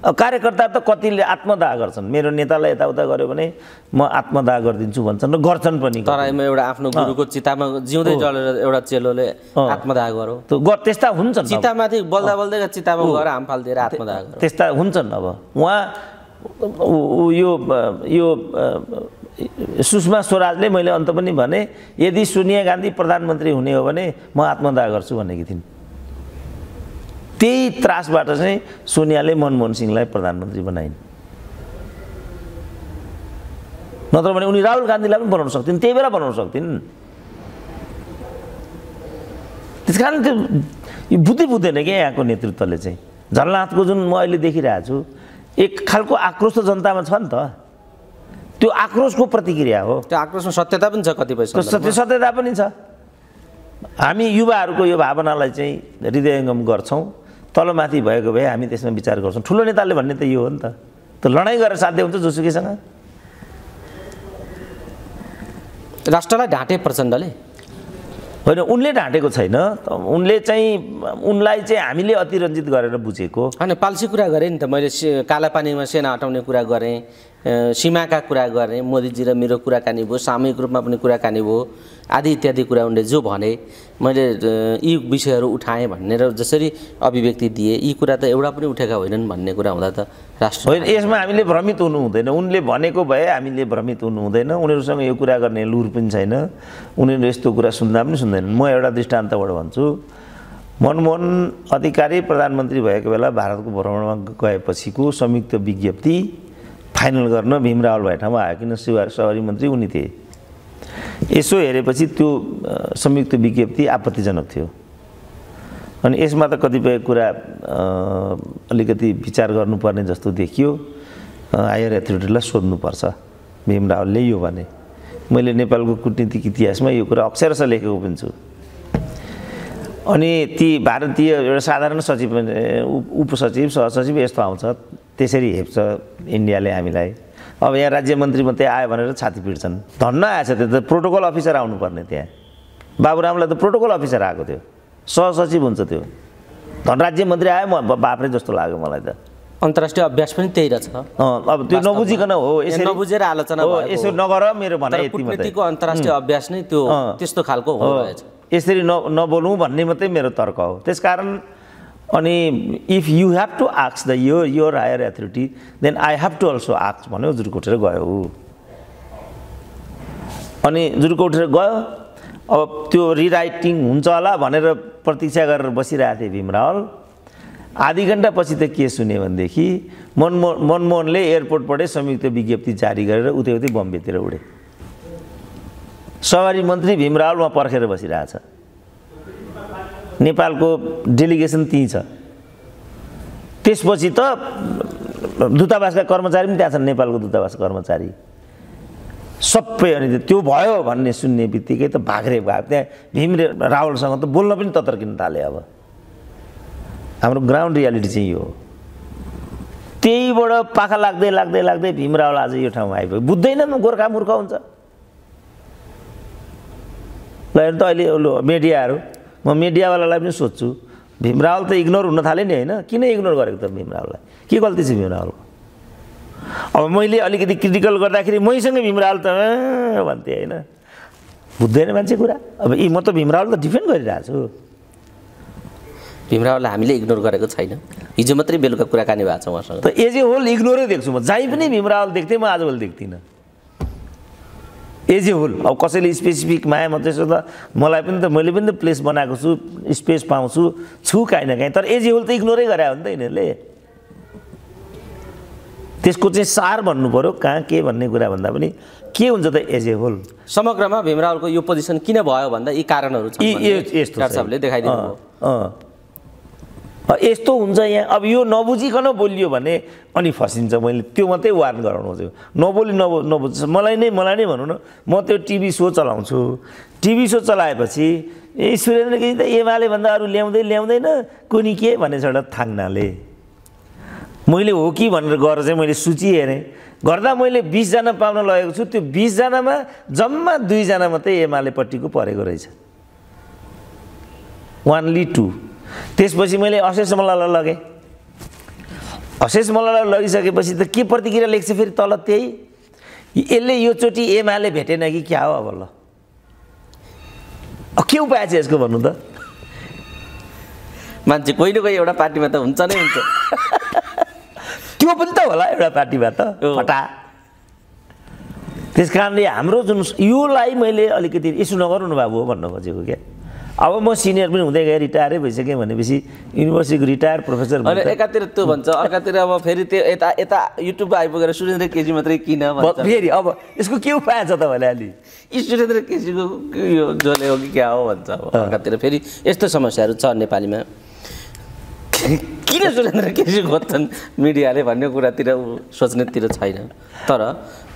कार्यकर्ता त कतिले आत्मदाह गर्छन् मेरो नेतालाई यताउता गऱ्यो भने म आत्मदाह गरिदिन्छु भन्छन् र गर्छन् पनि तराईमा एउटा आफ्नो गुरुको चितामा जिउँदै जलेर एउटा चेलोले आत्मदाह गरौँ त्यस्ता हुन्छन् चितामाथि बल्दा बल्दै चितामा गएर हाम फालिदिएर आत्मदाह त्यस्ता हुन्छन् अब उहाँ यो यो सुषमा स्वराजले मैले अन्त पनि भने यदि सोनिया गान्धी प्रधानमन्त्री हुने हो भने म आत्मदाह गर्छु भनेकी थिइन् त्यही त्रासबाट चाहिँ सोनियाले मनमोहन सिंहलाई प्रधानमन्त्री बनाइन् नत्र भने उनी राहुल गान्धीलाई पनि बनाउन सक्थिन् त्यही बेला बनाउन सक्थिन् त्यस कारण त्यो यो बुद्धि बुझ्दैन क्या यहाँको नेतृत्वले चाहिँ झलनाथको जुन म अहिले देखिरहेको छु एक खालको आक्रोश त जनतामा छ नि त त्यो आक्रोशको प्रतिक्रिया हो त्यो आक्रोशमा सत्यता पनि छ कतिपय सत्य सत्यता पनि छ हामी युवाहरूको यो भावनालाई चाहिँ हृदयङ्गम गर्छौँ तलमाथि भएको भए हामी त्यसमा विचार गर्छौँ ठुलो नेताले भन्ने त यो हो नि त त लडाइँ गरेर साध्य हुन्छ जोसुकैसँग राष्ट्रलाई ढाँटे प्रचण्डले होइन उनले ढाँटेको छैन उनले चाहिँ उनलाई चाहिँ हामीले अतिरञ्जित गरेर बुझेको होइन पाल्सी कुरा गरेँ नि त मैले से कालापानीमा सेना हटाउने कुरा गरेँ सीमाका कुरा गरेँ मोदीजी र मेरो कुराकानी भयो सामूहिक रूपमा पनि कुराकानी भयो आदि इत्यादि कुरा उनले जो भने मैले यी विषयहरू उठाएँ भनेर जसरी अभिव्यक्ति दिएँ यी कुरा त एउटा पनि उठेका होइनन् भन्ने कुरा हुँदा त राष्ट्र होइन यसमा हामीले भ्रमित हुनु हुँदैन उनले भनेको भए हामीले भ्रमित हुनु हुँदैन उनीहरूसँग यो कुरा गर्ने लुर पनि छैन उनीहरू यस्तो कुरा सुन्दा पनि सुन्दैनन् म एउटा दृष्टान्तबाट भन्छु मनमोहन अधिकारी प्रधानमन्त्री भएको बेला भारतको भ्रमणमा गएपछिको संयुक्त विज्ञप्ति फाइनल गर्न भीमरावल भाइ ठाउँमा आयो किन शिवा सहरी मन्त्री उनी थिए यसो हेरेपछि त्यो संयुक्त विज्ञप्ति आपत्तिजनक थियो अनि यसमा त कतिपय कुरा अलिकति विचार गर्नुपर्ने जस्तो देखियो हायर एथोरिटीलाई सोध्नुपर्छ भीम रावलले यो भने मैले नेपालको कुटनीतिक इतिहासमा यो कुरा अक्षरश लेखेको पनि छु अनि ती भारतीय एउटा साधारण सचिव उपसचिव सहसचिव यस्तो आउँछ त्यसरी हेप्छ इन्डियाले हामीलाई अब यहाँ राज्य मन्त्री मात्रै आयो भनेर छाती पिट्छन् धन्न आएछ त्यो त प्रोटोकल अफिसर आउनुपर्ने त्यहाँ बाबुरामलाई त प्रोटोकल अफिसर आएको थियो सहसचिव हुन्छ त्यो धन राज्य मन्त्री आयो म बाफ्रे जस्तो लाग्यो मलाई त अन्तर्राष्ट्रिय अभ्यास पनि त्यही रहेछ अब त्यो नबुझिकन हो यसरी नबुझेर आलोचना हो यसो नगर मेरो भनाइ अन्तर्राष्ट्रिय अभ्यास नै त्यो त्यस्तो खालको हो यसरी न नबोलौँ भन्ने मात्रै मेरो तर्क हो त्यसकारण अनि इफ यु हेभ टु आक्स द यो your higher authority then I have to also आक्स भन्यो जुर्को उठेर गयो अनि जुर्को उठेर गयो अब त्यो रिराइटिङ हुन्छ होला भनेर प्रतीक्षा गरेर बसिरहेको थिएँ भीमरावल आधी घन्टापछि त के सुन्यो भनेदेखि मनमो मनमोहनले एयरपोर्टबाटै संयुक्त विज्ञप्ति जारी गरेर उतै उतै बम्बेतिर उडे सवारी मन्त्री भीमरावल पर्खेर बसिरहेछ नेपालको डेलिगेसन त्यहीँ छ त्यसपछि त दूतावासका कर्मचारी पनि त्यहाँ छन् नेपालको दूतावास कर्मचारी सबै अनि त्यो भयो भन्ने सुन्ने बित्तिकै त भाग्रे भाग त्यहाँ भीमरे रावलसँग त बोल्न पनि ततर्किन थाले अब हाम्रो ग्राउन्ड रियालिटी चाहिँ यो हो त्यहीबाट पाखा लाग्दै लाग्दै लाग्दै भीम रावल आज यो ठाउँमा आइपुग्यो बुझ्दैन गोर्खा मूर्ख हुन्छ ल हेर्नु त अहिले मिडियाहरू म मिडियावालालाई पनि सोध्छु भीमरावल त इग्नोर हुन थाल्यो नि होइन किन इग्नोर गरेको त भीमरावललाई के गल्ती छ भीमरावलको अब मैले अलिकति क्रिटिकल गर्दाखेरि मैसँग भीमरावल त भन्थेँ होइन बुझ्दैन मान्छे कुरा अब यी म त भीमरावल त डिफेन्ड गरिरहेको छु भीमरावललाई हामीले इग्नोर गरेको छैन हिजो मात्रै बेलुका कुराकानी भएको छ उहाँसँग त एज ए होल इग्नोरै देख्छु म जहीँ पनि भीमरावल देख्थेँ म आजभोलि देख्दिनँ एज ए होल अब कसैले स्पेसिफिक माया मात्रै छ त मलाई पनि त मैले पनि त प्लेस बनाएको छु स्पेस पाउँछु छु काहीँ न काहीँ तर एज ए होल त इग्नोरै गरे हो नि त यिनीहरूले त्यसको चाहिँ सार भन्नु पऱ्यो कहाँ के भन्ने कुरा भन्दा पनि के हुन्छ त एज ए होल समग्रमा भीमरावलको यो पोजिसन किन भयो भन्दा यी कारणहरू यस्तो देखाइदिनु यस्तो हुन्छ यहाँ अब यो नबुझिकन बोलियो भने अनि फसिन्छ मैले त्यो मात्रै वार्न गराउनु खोजेको नबोली नबो नबुझ मलाई नै मलाई नै भनौँ न म त्यो टिभी सो चलाउँछु टिभी सो चलाएपछि ए सुरेन्द्र केजी त एमाले भन्दा अरू ल्याउँदै ल्याउँदैन कुनी के भनेछ एउटा थाङ्नाले मैले हो कि भनेर गएर चाहिँ मैले सूची हेरेँ गर्दा मैले बिसजना पाउन लगेको छु त्यो बिसजनामा जम्मा दुईजना मात्रै एमालेपट्टिको परेको रहेछ वानली टू त्यसपछि मैले अशेष मल्ललाई लगेँ अशेष मल्ललाई लगिसकेपछि त के प्रतिक्रिया लेख्छ फेरि तल त्यही यसले योचोटि एमाले भेटेन कि क्या हो अब ल के उपाय छ यसको भन्नु त मान्छे कोही न कोही एउटा पार्टीमा त हुन्छ नै हुन्छ त्यो पनि त होला एउटा पार्टीमा त फटा त्यस कारणले हाम्रो जुन योलाई मैले अलिकति इस्यु नगर्नु न बाबु हो भन्न खोजेको क्या अब म सिनियर पनि हुँदै गएँ रिटायरै भइसकेँ भनेपछि युनिभर्सिटीको रिटायर प्रोफेसर अनि एकातिर त्यो भन्छ अर्कातिर अब फेरि त्यो यता यता युट्युबमा आइपुगेर सुरेन्द्र केजी मात्रै किन फेरि अब यसको के उपाय छ तपाईँले अलि यी सुरेन्द्र केजीको यो जसले हो कि क्या हो भन्छ अब अर्कातिर फेरि यस्तो समस्याहरू छ नेपालीमा किन सुरेन्द्र केजी खोज्छन् मिडियाले भन्ने कुरातिर ऊ सोच्नेतिर छैन तर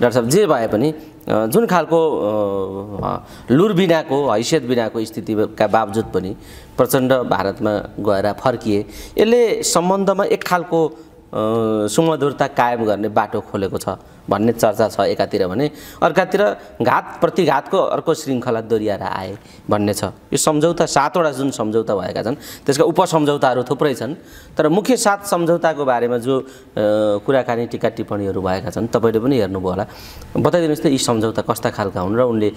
डाक्टर साहब जे भए पनि जुन खालको लुरबिनाको हैसियत बिनाको स्थितिका बावजुद पनि प्रचण्ड भारतमा गएर फर्किए यसले सम्बन्धमा एक खालको सुमधुरता कायम गर्ने बाटो खोलेको छ भन्ने चर्चा छ एकातिर भने अर्कातिर घात प्रतिघातको अर्को श्रृङ्खला दोहोऱ्याएर आए भन्ने छ यो सम्झौता सातवटा जुन सम्झौता भएका छन् त्यसका उपसम्झौताहरू थुप्रै छन् तर मुख्य सात सम्झौताको बारेमा जो कुराकानी टिका टिप्पणीहरू भएका छन् तपाईँले पनि हेर्नुभयो होला बताइदिनुहोस् त यी सम्झौता कस्ता खालका हुन् र उनले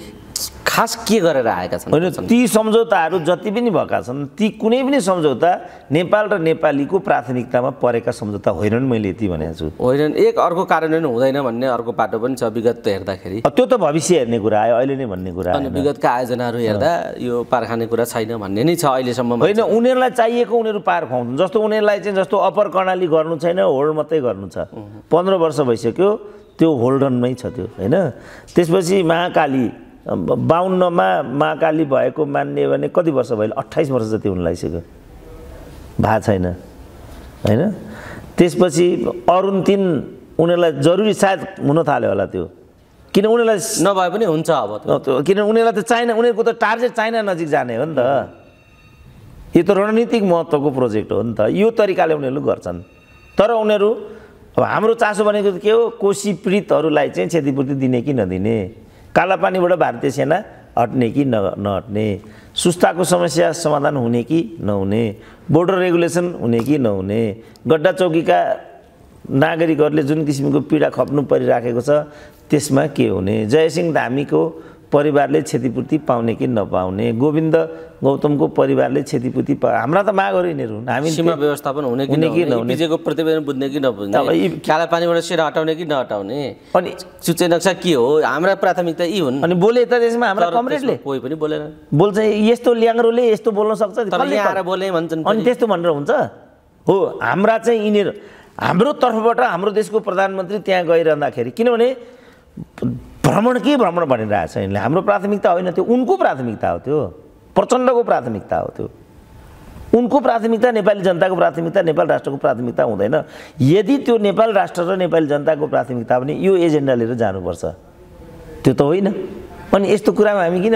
खास के गरेर आएका छन् होइन ती सम्झौताहरू जति पनि भएका छन् ती कुनै पनि सम्झौता नेपाल र नेपालीको प्राथमिकतामा परेका सम्झौता होइनन् मैले यति भनेको छु होइनन् एक अर्को कारण हुँदैन भन्ने भन्ने अर्को पाटो पनि छ विगत हेर्दाखेरि त्यो त भविष्य हेर्ने कुरा आयो अहिले नै भन्ने कुरा अनि विगतका आयोजनाहरू हेर्दा यो पार खाने कुरा छैन भन्ने नै छ अहिलेसम्म होइन उनीहरूलाई चाहिएको उनीहरू पार खुवाउँछन् जस्तो उनीहरूलाई चाहिँ जस्तो अपर कर्णाली गर्नु छैन होल्ड मात्रै गर्नु छ पन्ध्र वर्ष भइसक्यो त्यो होल्डनमै छ त्यो होइन त्यसपछि महाकाली बाहुन्नमा महाकाली भएको मान्ने भने कति वर्ष भयो अट्ठाइस वर्ष जति हुन लागिसक्यो भएको छैन होइन त्यसपछि अरुण तिन उनीहरूलाई जरुरी सायद हुन थाल्यो होला त्यो किन उनीहरूलाई नभए पनि हुन्छ अब किन उनीहरूलाई त चाइना उनीहरूको त टार्गेट चाइना नजिक जाने हो नि त यो त रणनीतिक महत्त्वको प्रोजेक्ट हो नि त यो तरिकाले उनीहरू गर्छन् तर उनीहरू अब हाम्रो चासो भनेको के हो कोशी पीडितहरूलाई चाहिँ क्षतिपूर्ति दिने कि नदिने कालापानीबाट भारतीय सेना हट्ने कि न नहट्ने सुस्ताको समस्या समाधान हुने कि नहुने बोर्डर रेगुलेसन हुने कि नहुने गड्डा चौकीका नागरिकहरूले जुन किसिमको पीडा खप्नु परिराखेको छ त्यसमा के हुने जयसिंह धामीको परिवारले क्षतिपूर्ति पाउने कि नपाउने गोविन्द गौतमको परिवारले क्षतिपूर्ति पा हाम्रा त मागहरू यिनीहरू हुन् हामी सीमा व्यवस्थापन हुने कि हुने कि नहुने प्रतिवेदन बुझ्ने कि नबुझ्ने पानीबाट सेना हटाउने कि नहटाउने अनि सुचे नक्सा के हो हाम्रा प्राथमिकता यी हुन् अनि बोले त त्यसमा हाम्रा कमरेडले कोही पनि बोलेन बोल्छ यस्तो ल्याङ्रोले यस्तो बोल्न सक्छ बोले भन्छन् अनि त्यस्तो भनेर हुन्छ हो हाम्रा चाहिँ यिनीहरू हाम्रो तर्फबाट हाम्रो देशको प्रधानमन्त्री त्यहाँ गइरहँदाखेरि किनभने भ्रमण के भ्रमण भनिरहेछ यिनले हाम्रो प्राथमिकता होइन त्यो उनको प्राथमिकता हो त्यो प्रचण्डको प्राथमिकता हो त्यो उनको प्राथमिकता नेपाली जनताको प्राथमिकता नेपाल राष्ट्रको प्राथमिकता हुँदैन यदि त्यो नेपाल राष्ट्र र नेपाली जनताको प्राथमिकता भने यो एजेन्डा लिएर जानुपर्छ त्यो त होइन अनि यस्तो कुरामा हामी किन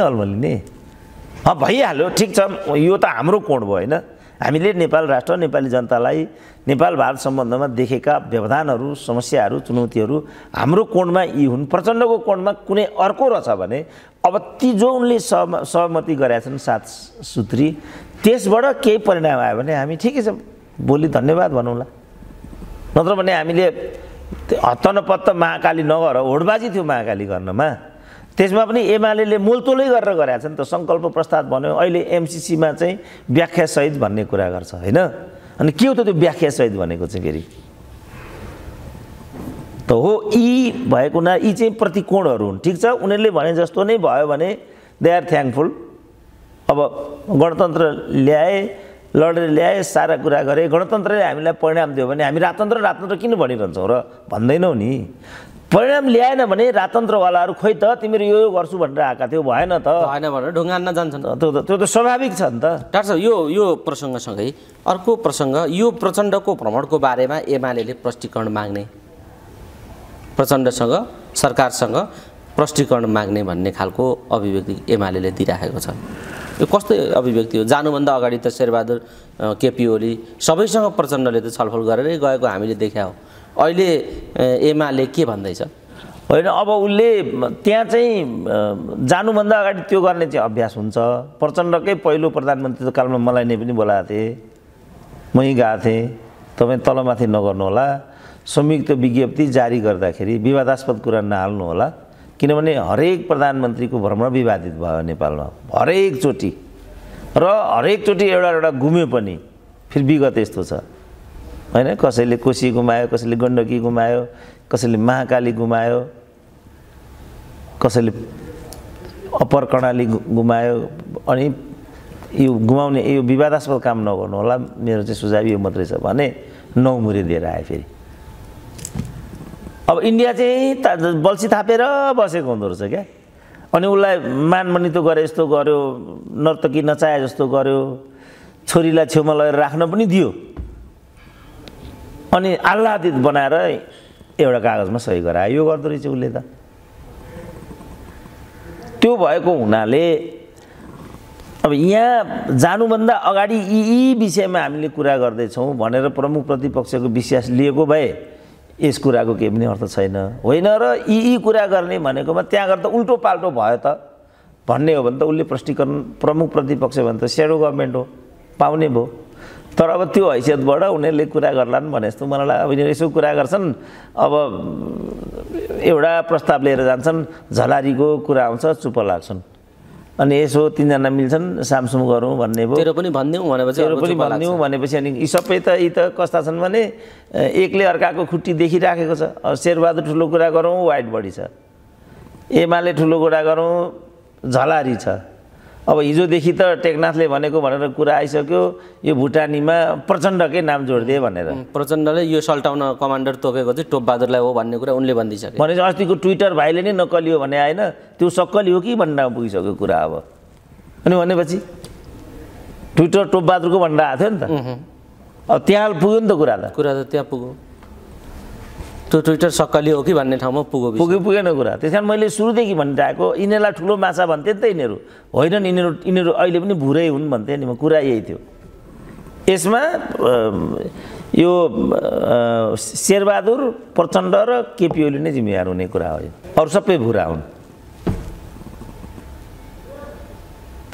अँ भइहाल्यो ठिक छ यो त हाम्रो कोण भयो होइन हामीले नेपाल राष्ट्र नेपाली जनतालाई नेपाल भारत सम्बन्धमा देखेका व्यवधानहरू समस्याहरू चुनौतीहरू हाम्रो कोणमा यी हुन् प्रचण्डको कोणमा कुनै अर्को रहेछ भने अब ती जो उनले सह सहमति गरेका छन् सात सूत्री त्यसबाट केही परिणाम आयो भने हामी ठिकै छ भोलि धन्यवाद भनौँला नत्र भने हामीले हत्तनपत्त महाकाली नगर होडबाजी थियो महाकाली गर्नमा त्यसमा पनि एमाले मोलतोलै गरेर गराएको छ त सङ्कल्प प्रस्ताव भन्यो अहिले एमसिसीमा चाहिँ व्याख्यासहित भन्ने कुरा गर्छ होइन अनि के हो त त्यो व्याख्यासहित भनेको चाहिँ फेरि त हो यी भएको हुना यी चाहिँ प्रतिकोणहरू हुन् ठिक छ उनीहरूले भने जस्तो नै भयो भने दे आर थ्याङ्कफुल अब गणतन्त्र ल्याए लडेर ल्याए सारा कुरा गरे गणतन्त्रले हामीलाई परिणाम दियो भने हामी राजतन्त्र राजतन्त्र किन भनिरहन्छौँ र भन्दैनौँ नि परिणाम ल्याएन भने राजतन्त्रवालाहरू खोइ त तिमीहरू यो गर्छु भनेर आएका थियो भएन त भएन भनेर ढुङ्गान्न जान्छन् त्यो त त्यो त स्वाभाविक छ नि त डाक्टर यो यो प्रसङ्गसँगै अर्को प्रसङ्ग यो प्रचण्डको भ्रमणको बारेमा एमाले प्रष्टीकरण माग्ने प्रचण्डसँग सरकारसँग प्रष्टीकरण माग्ने भन्ने खालको अभिव्यक्ति एमाले दिइराखेको छ यो कस्तो अभिव्यक्ति हो जानुभन्दा अगाडि त शेरबहादुर केपी ओली सबैसँग प्रचण्डले त छलफल गरेरै गएको हामीले देखायौँ अहिले एमाले के भन्दैछ होइन अब उसले त्यहाँ चाहिँ जानुभन्दा अगाडि त्यो गर्ने चाहिँ अभ्यास हुन्छ प्रचण्डकै पहिलो प्रधानमन्त्रीको कालमा मलाई नै पनि बोलाएको थिएँ मै गएको थिएँ तपाईँ तलमाथि नगर्नुहोला संयुक्त विज्ञप्ति जारी गर्दाखेरि विवादास्पद कुरा नहाल्नुहोला किनभने हरेक प्रधानमन्त्रीको भ्रमण विवादित भयो नेपालमा हरेकचोटि र हरेकचोटि एउटा एउटा गुम्यो पनि फेरि विगत यस्तो छ होइन कसैले कोसी गुमायो कसैले गण्डकी गुमायो कसैले महाकाली गुमायो कसैले अप्पर कर्णाली गुमायो अनि यो गुमाउने यो विवादास्पद काम नगर्नु होला मेरो चाहिँ सुझाव यो मात्रै छ भने नौ मुरी दिएर आयो फेरि अब इन्डिया चाहिँ बल्छी थापेर बसेको हुँदो रहेछ क्या अनि उसलाई मानमनितो गरे यस्तो गर्यो नर्तकी नचाए जस्तो गर्यो छोरीलाई छेउमा लगेर राख्न पनि दियो अनि आह्लादित बनाएर एउटा कागजमा सही गरायो यो गर्दो रहेछ उसले त त्यो भएको हुनाले अब यहाँ जानुभन्दा अगाडि यी यी विषयमा हामीले कुरा गर्दैछौँ भनेर प्रमुख प्रतिपक्षको विश्वास लिएको भए यस कुराको केही पनि अर्थ छैन होइन र यी यी कुरा गर्ने भनेकोमा त्यहाँ गर्दा उल्टो पाल्टो भयो त भन्ने हो भने त उसले प्रष्टीकरण प्रमुख प्रतिपक्ष भने त सेडो गभर्मेन्ट हो पाउने भयो तर अब त्यो हैसियतबाट उनीहरूले कुरा गर्लान् भने जस्तो मलाई अब यिनीहरू यसो कुरा गर्छन् अब एउटा प्रस्ताव लिएर जान्छन् झलारीको कुरा आउँछ चुप लाग्छन् अनि यसो तिनजना मिल्छन् सामसुम गरौँ भन्ने भयो पनि भनिदिउँ भनेपछि पनि भनिदिउँ भनेपछि अनि यी सबै त यी त कस्ता छन् भने एकले अर्काको खुट्टी देखिराखेको छ शेरबहादुर ठुलो कुरा गरौँ वाइट बडी छ एमाले ठुलो कुरा गरौँ झलारी छ अब हिजोदेखि त टेकनाथले भनेको भनेर कुरा आइसक्यो यो भुटानीमा प्रचण्डकै नाम जोडिदिए भनेर प्रचण्डले यो सल्टाउन कमान्डर तोकेको चाहिँ टोपबहादुरलाई हो भन्ने कुरा उनले भनिदिइसक्यो भनेपछि अस्तिको ट्विटर भाइले नै नक्कली भने आएन त्यो सक्कली हो कि भन्न पुगिसक्यो कुरा अब अनि भनेपछि ट्विटर टोपबहादुरको भनेर आएको थियो नि त अब त्यहाँ पुग्यो नि त कुरा त कुरा त त्यहाँ पुग्यो त्यो ट्विटर सक्कली हो कि भन्ने ठाउँमा पुग्यो पुग्यो पुगेन कुरा त्यस कारण मैले सुरुदेखि भनिरहेको यिनीहरूलाई ठुलो माछा भन्थेँ नि त यिनीहरू नि यिनीहरू यिनीहरू अहिले पनि भुरै हुन् भन्थे नि म कुरा यही थियो यसमा यो शेरबहादुर प्रचण्ड र केपी ओली नै जिम्मेवार हुने कुरा हो यो अरू सबै भुरा हुन्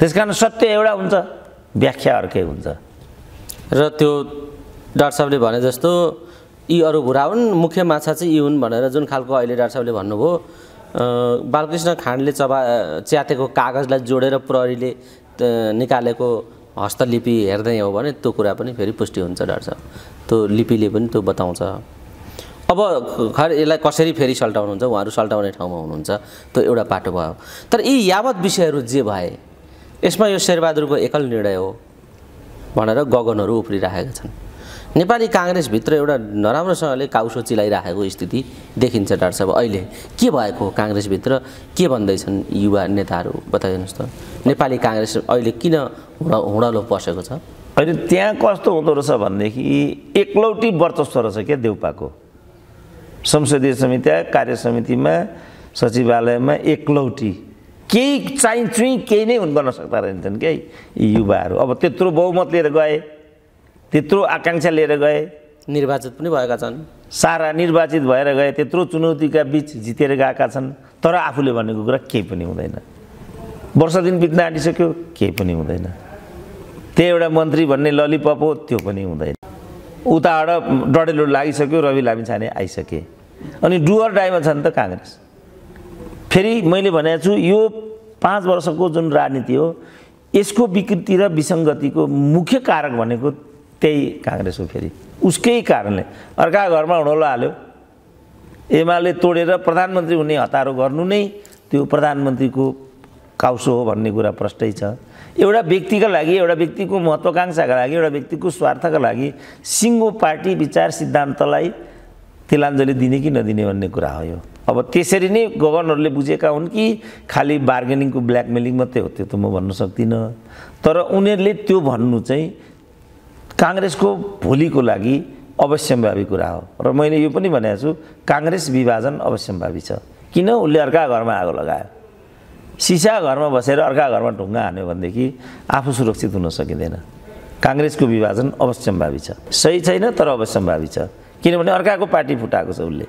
त्यस कारण सत्य एउटा हुन्छ व्याख्या अर्कै हुन्छ र त्यो डाक्टर साहबले भने जस्तो यी अरू भुरा हुन् मुख्य माछा चाहिँ यी हुन् भनेर जुन खालको अहिले डाक्टर साहबले भन्नुभयो बालकृष्ण खाँडले चबा च्यातेको कागजलाई जोडेर प्रहरीले निकालेको हस्तलिपि हेर्दै हो भने त्यो कुरा पनि फेरि पुष्टि हुन्छ डाक्टर साहब त्यो लिपिले पनि त्यो बताउँछ अब खर यसलाई कसरी फेरि सल्टाउनुहुन्छ उहाँहरू सल्टाउने ठाउँमा हुनुहुन्छ त्यो एउटा पाटो भयो तर यी यावत विषयहरू जे भए यसमा यो शेरबहादुरको एकल निर्णय हो भनेर गगनहरू उफ्रिराखेका छन् नेपाली काङ्ग्रेसभित्र एउटा नराम्रोसँगले काउसो चिलाइराखेको स्थिति देखिन्छ डाक्टर साहब अहिले के भएको काङ्ग्रेसभित्र के भन्दैछन् युवा नेताहरू बताइदिनुहोस् त नेपाली काङ्ग्रेस अहिले किन हुँडा हुँडलो पसेको छ अहिले त्यहाँ कस्तो हुँदो रहेछ भनेदेखि एकलौटी वर्चस्व रहेछ क्या देउपाको संसदीय समिति कार्य समितिमा सचिवालयमा एकलौटी केही चाहिँ चुइँ केही नै हुन गर्न सक्दा रहेछन् क्या युवाहरू अब त्यत्रो बहुमत लिएर गए त्यत्रो आकाङ्क्षा लिएर गए निर्वाचित पनि भएका छन् सारा निर्वाचित भएर गए त्यत्रो चुनौतीका बिच जितेर गएका छन् तर आफूले भनेको कुरा केही पनि हुँदैन वर्ष दिन बित्न आँटिसक्यो केही पनि हुँदैन त्यही एउटा मन्त्री भन्ने ललिपप हो त्यो पनि हुँदैन उताबाट डडेलो लागिसक्यो रवि लामिछाने आइसके अनि डुअर डाइमा छन् त काङ्ग्रेस फेरि मैले भनेको छु यो पाँच वर्षको जुन राजनीति हो यसको विकृति र विसङ्गतिको मुख्य कारक भनेको त्यही काङ्ग्रेस हो फेरि उसकै कारणले अर्का घरमा हुनौलो हाल्यो एमाले तोडेर प्रधानमन्त्री हुने हतारो गर्नु नै त्यो प्रधानमन्त्रीको काउसो हो भन्ने कुरा प्रष्टै छ एउटा व्यक्तिका लागि एउटा व्यक्तिको महत्त्वकाङ्क्षाका लागि एउटा व्यक्तिको स्वार्थका लागि सिङ्गो पार्टी विचार सिद्धान्तलाई तिलाञ्जली दिने कि नदिने भन्ने कुरा हो यो अब त्यसरी नै गभर्नरले बुझेका हुन् कि खालि बार्गेनिङको ब्ल्याकमेलिङ मात्रै हो त्यो त म भन्न सक्दिनँ तर उनीहरूले त्यो भन्नु चाहिँ काङ्ग्रेसको भोलिको लागि अवश्यम्भावी कुरा हो र मैले यो पनि भनेको छु काङ्ग्रेस विभाजन अवश्यम्भावी छ किन उसले अर्का घरमा आगो लगायो सिसा घरमा बसेर अर्का घरमा ढुङ्गा हान्यो भनेदेखि आफू सुरक्षित हुन सकिँदैन काङ्ग्रेसको विभाजन अवश्यम्भावी छ सही छैन तर अवश्यम्भावी छ किनभने अर्काको पार्टी फुटाएको छ उसले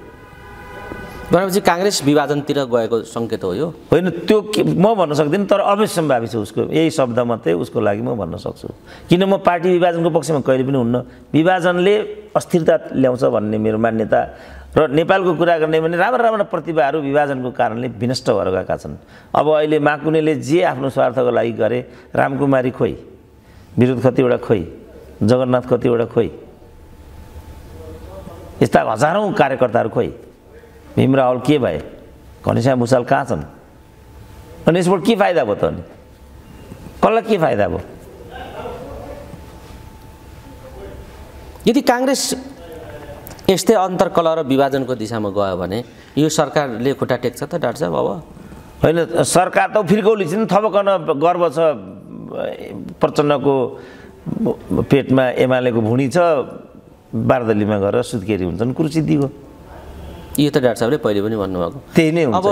भनेपछि काङ्ग्रेस विभाजनतिर गएको सङ्केत हो यो होइन त्यो म भन्न सक्दिनँ तर अवश्य सम्भावी छ उसको यही शब्द मात्रै उसको लागि म भन्न सक्छु किन म पार्टी विभाजनको पक्षमा कहिले पनि हुन्न विभाजनले अस्थिरता ल्याउँछ भन्ने मेरो मान्यता र नेपालको कुरा गर्ने भने राम्रा राम्रा प्रतिभाहरू विभाजनको कारणले विनष्ट भएर गएका छन् अब अहिले माकुनेले जे आफ्नो स्वार्थको लागि गरे रामकुमारी खोइ विरोध कतिवटा खोइ जगन्नाथ कतिवटा खोइ यस्ता हजारौँ कार्यकर्ताहरू खोइ भीम रावल के भए घनश्याम भुषाल कहाँ छन् अनि यसबाट के फाइदा भयो त अनि कसलाई के फाइदा भयो यदि काङ्ग्रेस यस्तै अन्तर्कला र विभाजनको दिशामा गयो भने यो सरकारले खुट्टा टेक्छ त डाक्टर साहब अब होइन सरकार त फिर्कौली छिन् थपकन गर्व छ प्रचण्डको पेटमा एमालेको भुँडी छ बारदलीमा गएर सुत्केरी हुन्छन् कुर्सी दिगो यो त डाक्टर साहबले पहिले पनि भन्नुभएको त्यही नै अब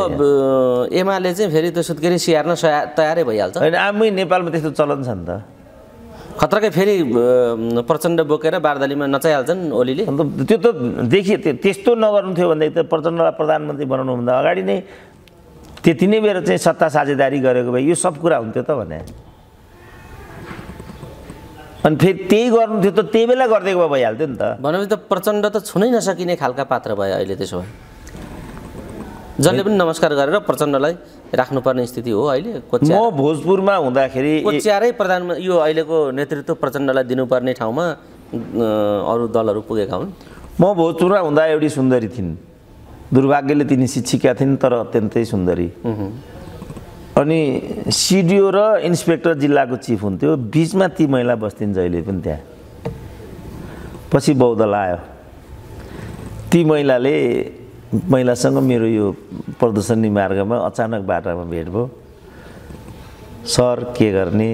एमाले चाहिँ फेरि त्यो सुत्केरी सियार्न तयारै भइहाल्छ होइन आमै नेपालमा त्यस्तो चलन छ नि त खतराकै फेरि प्रचण्ड बोकेर बारदालीमा नचाइहाल्छन् ओलीले अन्त त्यो त देखि त्यस्तो नगर्नु थियो भनेदेखि त प्रचण्डलाई प्रधानमन्त्री बनाउनुभन्दा अगाडि नै त्यति नै बेर चाहिँ सत्ता साझेदारी गरेको भए यो सब कुरा हुन्थ्यो त भने अनि फेरि त्यही गर्नु थियो त त्यही बेला गरिदिएको भए भइहाल्थ्यो नि त भनेपछि त प्रचण्ड त छुनै नसकिने खालका पात्र भयो अहिले त्यसो भए जसले पनि नमस्कार गरेर प्रचण्डलाई राख्नुपर्ने स्थिति हो अहिले म भोजपुरमा हुँदाखेरि कोच्यारै प्रधान यो अहिलेको नेतृत्व प्रचण्डलाई दिनुपर्ने ठाउँमा अरू दलहरू पुगेका हुन् म भोजपुरमा हुँदा एउटी सुन्दरी थिइन् दुर्भाग्यले तिनी शिक्षिका थिइन् तर अत्यन्तै सुन्दरी अनि सिडिओ र इन्सपेक्टर जिल्लाको चिफ हुन्थ्यो बिचमा ती महिला बस्थिन् जहिले पनि त्यहाँ पछि बौद्धल आयो ती महिलाले महिलासँग मेरो यो प्रदर्शनी मार्गमा अचानक बाटामा भेट भयो सर के गर्ने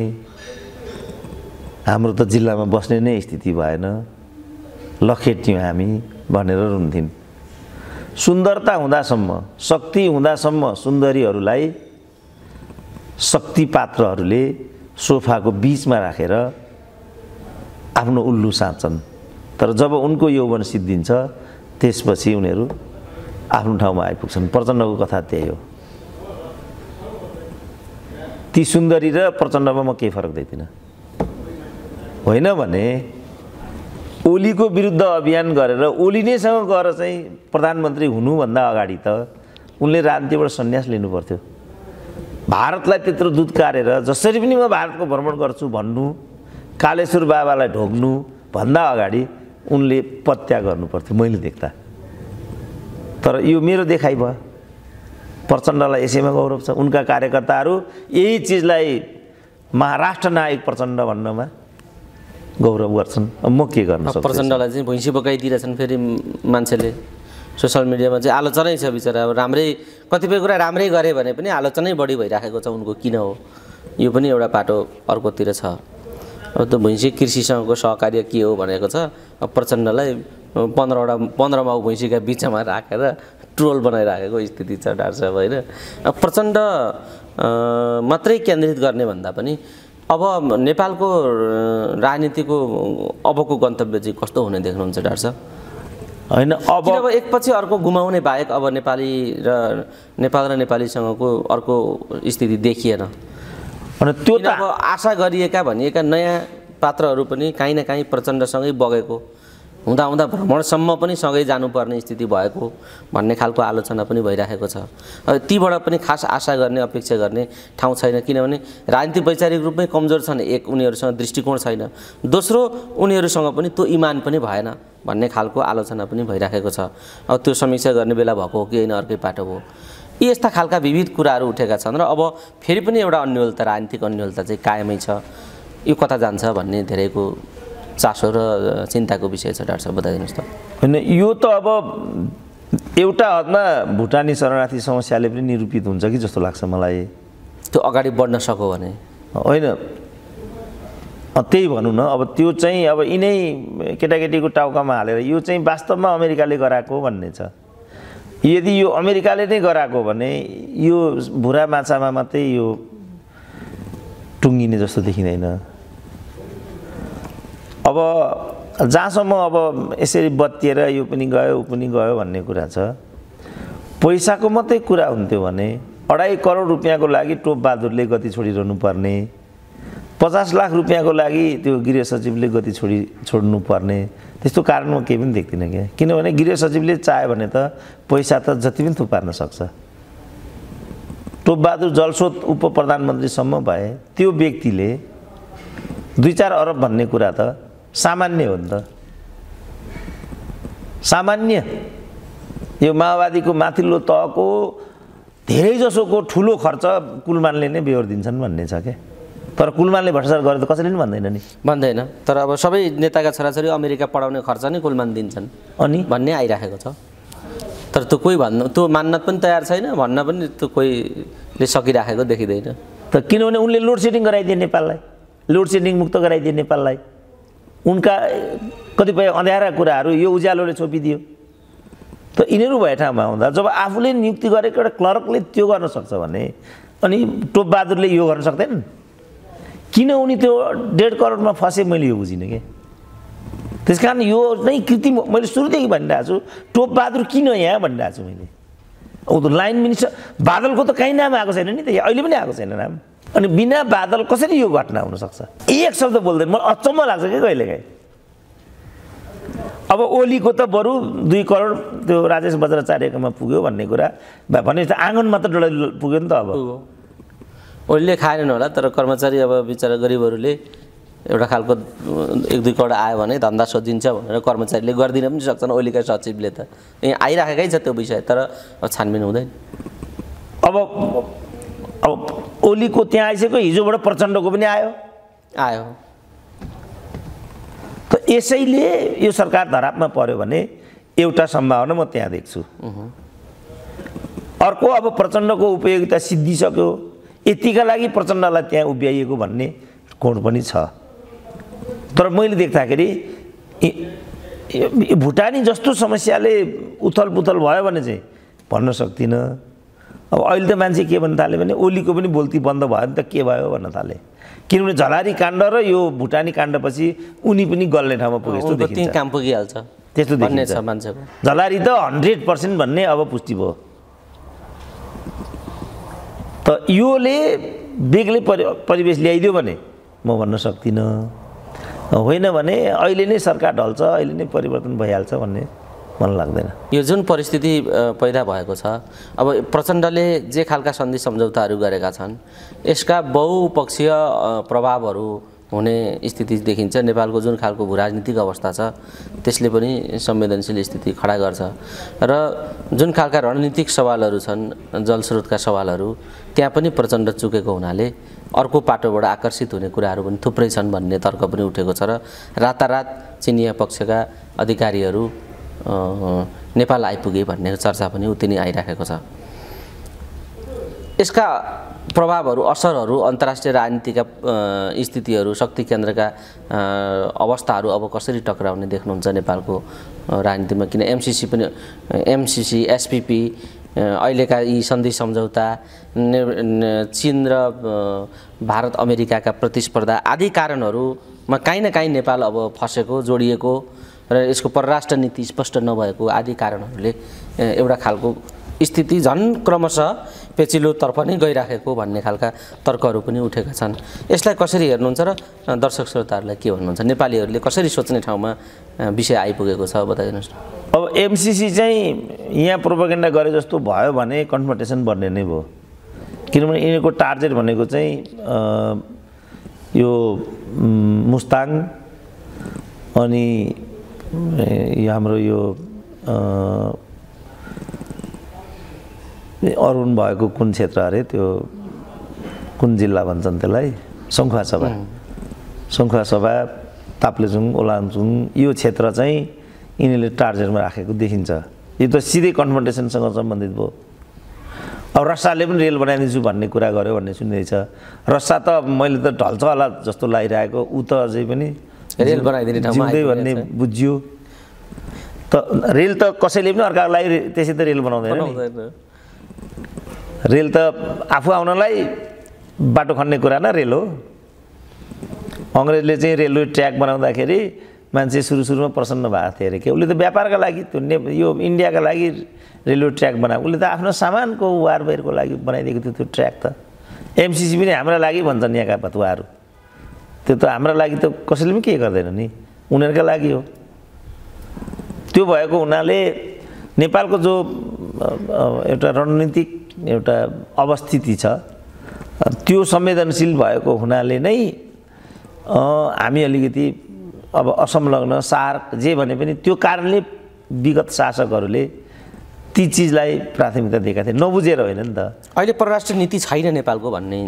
हाम्रो त जिल्लामा बस्ने नै स्थिति भएन लखेट्यौँ हामी भनेर रुन्थिन् सुन्दरता हुँदासम्म शक्ति हुँदासम्म सुन्दरीहरूलाई शक्ति पात्रहरूले सोफाको बिचमा राखेर आफ्नो उल्लु साँच्छन् तर जब उनको यौवन सिद्धिन्छ त्यसपछि उनीहरू आफ्नो ठाउँमा आइपुग्छन् प्रचण्डको कथा त्यही हो ती सुन्दरी र प्रचण्डमा म केही फरक देख्दिनँ होइन भने ओलीको विरुद्ध अभियान गरेर ओली नैसँग गएर चाहिँ प्रधानमन्त्री हुनुभन्दा अगाडि त उनले राज्यबाट सन्यास लिनु पर्थ्यो भारतलाई त्यत्रो दुध कारेर जसरी पनि म भारतको भ्रमण गर्छु भन्नु कालेश्वर बाबालाई ढोग्नु भन्दा अगाडि उनले पत्या गर्नु पर्थ्यो मैले देख्दा तर यो मेरो देखाइ भयो प्रचण्डलाई यसैमा गौरव छ उनका कार्यकर्ताहरू यही चिजलाई महाराष्ट्र नायक प्रचण्ड भन्नमा गौरव गर्छन् म के गर्नु प्रचण्डलाई चाहिँ भैँसी बगाइदिइरहेछन् फेरि मान्छेले सोसियल मिडियामा चाहिँ आलोचनै छ बिचरा अब राम्रै कतिपय कुरा राम्रै गरे भने पनि आलोचनै बढी भइराखेको छ उनको किन हो यो पनि एउटा पाटो अर्कोतिर छ अब त्यो भैँसी कृषिसँगको सहकार्य के हो भनेको छ प्रचण्डलाई पन्ध्रवटा पन्ध्रमा भैँसीका बिचमा राखेर ट्रोल बनाइराखेको स्थिति छ डाक्टर साहब होइन प्रचण्ड मात्रै केन्द्रित गर्ने भन्दा पनि अब नेपालको राजनीतिको अबको गन्तव्य चाहिँ कस्तो हुने देख्नुहुन्छ डाक्टर साहब होइन अब अब एकपछि अर्को गुमाउने बाहेक अब नेपाली र नेपाल र नेपालीसँगको अर्को स्थिति देखिएन अनि त्यो त आशा गरिएका भनिएका नयाँ पात्रहरू पनि काहीँ न काहीँ प्रचण्डसँगै बगेको हुँदा हुँदा भ्रमणसम्म पनि सँगै जानुपर्ने स्थिति भएको भन्ने खालको आलोचना पनि भइराखेको छ तीबाट पनि खास आशा गर्ने अपेक्षा गर्ने ठाउँ छैन किनभने राजनीति वैचारिक रूपमै कमजोर छन् एक उनीहरूसँग दृष्टिकोण छैन दोस्रो उनीहरूसँग पनि त्यो इमान पनि भएन भन्ने खालको आलोचना पनि भइराखेको छ अब त्यो समीक्षा गर्ने बेला भएको हो कि होइन अर्कै पाटो हो यी यस्ता खालका विविध कुराहरू उठेका छन् र अब फेरि पनि एउटा अन्यलता राजनीतिक अन्यलता चाहिँ कायमै छ यो कता जान्छ भन्ने धेरैको चासो र चिन्ताको विषय छ डाक्टर साहब बताइदिनुहोस् त होइन यो त अब एउटा हदमा भुटानी शरणार्थी समस्याले पनि निरूपित हुन्छ कि जस्तो लाग्छ मलाई त्यो अगाडि बढ्न सक्यो भने होइन त्यही भनौँ न अब त्यो चाहिँ अब यिनै केटाकेटीको टाउकामा हालेर यो चाहिँ वास्तवमा अमेरिकाले गराएको भन्ने छ यदि यो अमेरिकाले नै गराएको भने यो भुरा माछामा मात्रै यो टुङ्गिने जस्तो देखिँदैन अब जहाँसम्म अब यसरी बत्तिएर यो पनि गयो ऊ पनि गयो भन्ने कुरा छ पैसाको मात्रै कुरा हुन्थ्यो भने अढाई करोड रुपियाँको लागि टोपबहादुरले गति छोडिरहनु पर्ने पचास लाख रुपियाँको लागि त्यो गृह सचिवले गति छोडि छोड्नु पर्ने त्यस्तो कारण म केही पनि देख्दिनँ क्या किनभने गृह सचिवले चाह्यो भने त पैसा त जति पनि थुपार्न सक्छ टोपबहादुर जलस्रोत उप प्रधानमन्त्रीसम्म भए त्यो व्यक्तिले दुई चार अरब भन्ने कुरा त सामान्य हो नि त सामान्य यो माओवादीको माथिल्लो तहको धेरैजसोको ठुलो खर्च कुलमानले नै बेहोर दिन्छन् भन्ने छ क्या तर कुलमानले भ्रष्टाचार गरे त कसैले पनि भन्दैन नि भन्दैन तर अब सबै नेताका छोराछोरी अमेरिका पढाउने खर्च नै कुलमान दिन्छन् अनि भन्ने आइराखेको छ तर त्यो कोही भन्नु त्यो मान्न पनि तयार छैन भन्न पनि त्यो कोहीले सकिराखेको देखिँदैन तर किनभने उनले लोड सेडिङ गराइदिए नेपाललाई लोड सेडिङ मुक्त गराइदिए नेपाललाई उनका कतिपय अँध्यारा कुराहरू यो उज्यालोले छोपिदियो त यिनीहरू भए ठाउँमा हुँदा जब आफूले नियुक्ति गरेको एउटा क्लर्कले त्यो गर्न सक्छ भने अनि टोपबहादुरले यो गर्न सक्दैन किन उनी त्यो डेढ करोडमा फँसे मैले यो बुझिनँ कि त्यस कारण यो नै कृत्रिम मैले सुरुदेखि भनिरहेको छु टोपबहादुर किन यहाँ भनिरहेको छु मैले ऊ त लाइन मिनिस्टर बादलको त कहीँ नाम आएको छैन नि त अहिले पनि आएको छैन नाम अनि बिना बादल कसरी यो घटना हुनसक्छ एक शब्द बोल्दैन मलाई अचम्म लाग्छ क्या कहिलेकाहीँ अब ओलीको त बरु दुई करोड त्यो राजेश बज्राचार्यकोमा पुग्यो भन्ने कुरा भनेपछि आँगन मात्र डल्लै पुग्यो नि त अब ओलीले खाएन होला तर कर्मचारी अब बिचरा गरिबहरूले एउटा खालको एक दुई करोड आयो भने धन्दा सोधिन्छ भनेर कर्मचारीले गरिदिन पनि सक्छन् ओलीका सचिवले त यहाँ आइराखेकै छ त्यो विषय तर छानबिन हुँदैन अब अब ओलीको त्यहाँ आइसक्यो हिजोबाट प्रचण्डको पनि आयो आयो त यसैले यो सरकार धरापमा पर्यो भने एउटा सम्भावना म त्यहाँ देख्छु अर्को अब प्रचण्डको उपयोगिता सिद्धिसक्यो यतिका लागि प्रचण्डलाई त्यहाँ उभ्याइएको भन्ने कोण पनि छ तर मैले देख्दाखेरि भुटानी जस्तो समस्याले उथल पुथल भयो भने चाहिँ भन्न सक्दिनँ अब अहिले त मान्छे के भन्न थाल्यो भने ओलीको पनि बोल्ती बन्द भयो नि त के भयो भन्न थाले किनभने झलारी काण्ड र यो भुटानी काण्डपछि उनी पनि गल्ने ठाउँमा पुगे जस्तो काम पुगिहाल्छ त्यस्तो देखिन्छ मान्छेको झलारी त हन्ड्रेड पर्सेन्ट भन्ने अब पुष्टि भयो त योले बेग्लै परि परिवेश ल्याइदियो भने म भन्न सक्दिनँ होइन भने अहिले नै सरकार ढल्छ अहिले नै परिवर्तन भइहाल्छ भन्ने मन लाग्दैन यो जुन परिस्थिति पैदा भएको छ अब प्रचण्डले जे खालका सन्धि सम्झौताहरू गरेका छन् यसका बहुपक्षीय प्रभावहरू हुने स्थिति देखिन्छ नेपालको जुन खालको भू राजनीतिक अवस्था छ त्यसले पनि संवेदनशील स्थिति खडा गर्छ र जुन खालका रणनीतिक सवालहरू छन् जलस्रोतका सवालहरू त्यहाँ पनि प्रचण्ड चुकेको हुनाले अर्को पाटोबाट आकर्षित हुने कुराहरू पनि थुप्रै छन् भन्ने तर्क पनि उठेको छ र रातारात चिनिया पक्षका अधिकारीहरू नेपाल आइपुगे भन्ने चर्चा पनि उति नै आइराखेको छ यसका प्रभावहरू असरहरू अन्तर्राष्ट्रिय राजनीतिका स्थितिहरू शक्ति केन्द्रका अवस्थाहरू अब कसरी टक्राउने देख्नुहुन्छ नेपालको राजनीतिमा किन एमसिसी पनि एमसिसी एसपिपी अहिलेका यी सन्धि सम्झौता चिन र भारत अमेरिकाका प्रतिस्पर्धा आदि कारणहरूमा काहीँ न काहीँ नेपाल अब फसेको जोडिएको र यसको परराष्ट्र नीति स्पष्ट नभएको आदि कारणहरूले एउटा खालको स्थिति झन् क्रमशः पेचिलोतर्फ नै गइराखेको भन्ने खालका तर्कहरू पनि उठेका छन् यसलाई कसरी हेर्नुहुन्छ र दर्शक श्रोताहरूलाई के भन्नुहुन्छ नेपालीहरूले कसरी सोच्ने ठाउँमा विषय आइपुगेको छ बताइदिनुहोस् न अब एमसिसी चाहिँ यहाँ प्रोपोगेन्डा गरे जस्तो भयो भने कन्फर्टेसन बढ्ने नै भयो किनभने यिनीहरूको टार्गेट भनेको चाहिँ यो मुस्ताङ अनि यो हाम्रो यो अरुण भएको कुन क्षेत्र अरे त्यो कुन जिल्ला भन्छन् त्यसलाई सङ्खुवा सभा सङ्खुवा सभा ताप्लेजुङ ओलाङचुङ यो क्षेत्र चाहिँ यिनीहरूले टार्जेटमा राखेको देखिन्छ यो त सिधै कन्फन्टेसनसँग सम्बन्धित भयो अब रसाले पनि रेल बनाइदिन्छु भन्ने कुरा गर्यो भन्ने सुन्दैछ रसा त मैले त ढल्छ होला जस्तो लागिरहेको ऊ त अझै पनि रेल बनाइदिने ठाउँमा भन्ने बुझियो त रेल त कसैले पनि अर्काको लागि त्यसै त रेल बनाउँदैन रेल त आफू आउनलाई बाटो खन्ने कुरा न रेल हो अङ्ग्रेजले चाहिँ रेलवे ट्र्याक बनाउँदाखेरि मान्छे सुरु सुरुमा प्रसन्न भएको थियो अरे के उसले त व्यापारका लागि त्यो ने यो इन्डियाका लागि रेलवे ट्र्याक बनाएको उसले त आफ्नो सामानको वारबेरको लागि बनाइदिएको थियो त्यो ट्र्याक त एमसिसी पनि हाम्रा लागि भन्छन् यहाँका भतुवाहरू त्यो त हाम्रो लागि त कसैले पनि के गर्दैन नि उनीहरूका लागि हो त्यो भएको हुनाले नेपालको जो एउटा रणनीतिक एउटा अवस्थिति छ त्यो संवेदनशील भएको हुनाले नै हामी अलिकति अब असंलग्न सार जे भने पनि त्यो कारणले विगत शासकहरूले ती चिजलाई प्राथमिकता दिएका थिए नबुझेर होइन नि त अहिले परराष्ट्र नीति छैन नेपालको भन्ने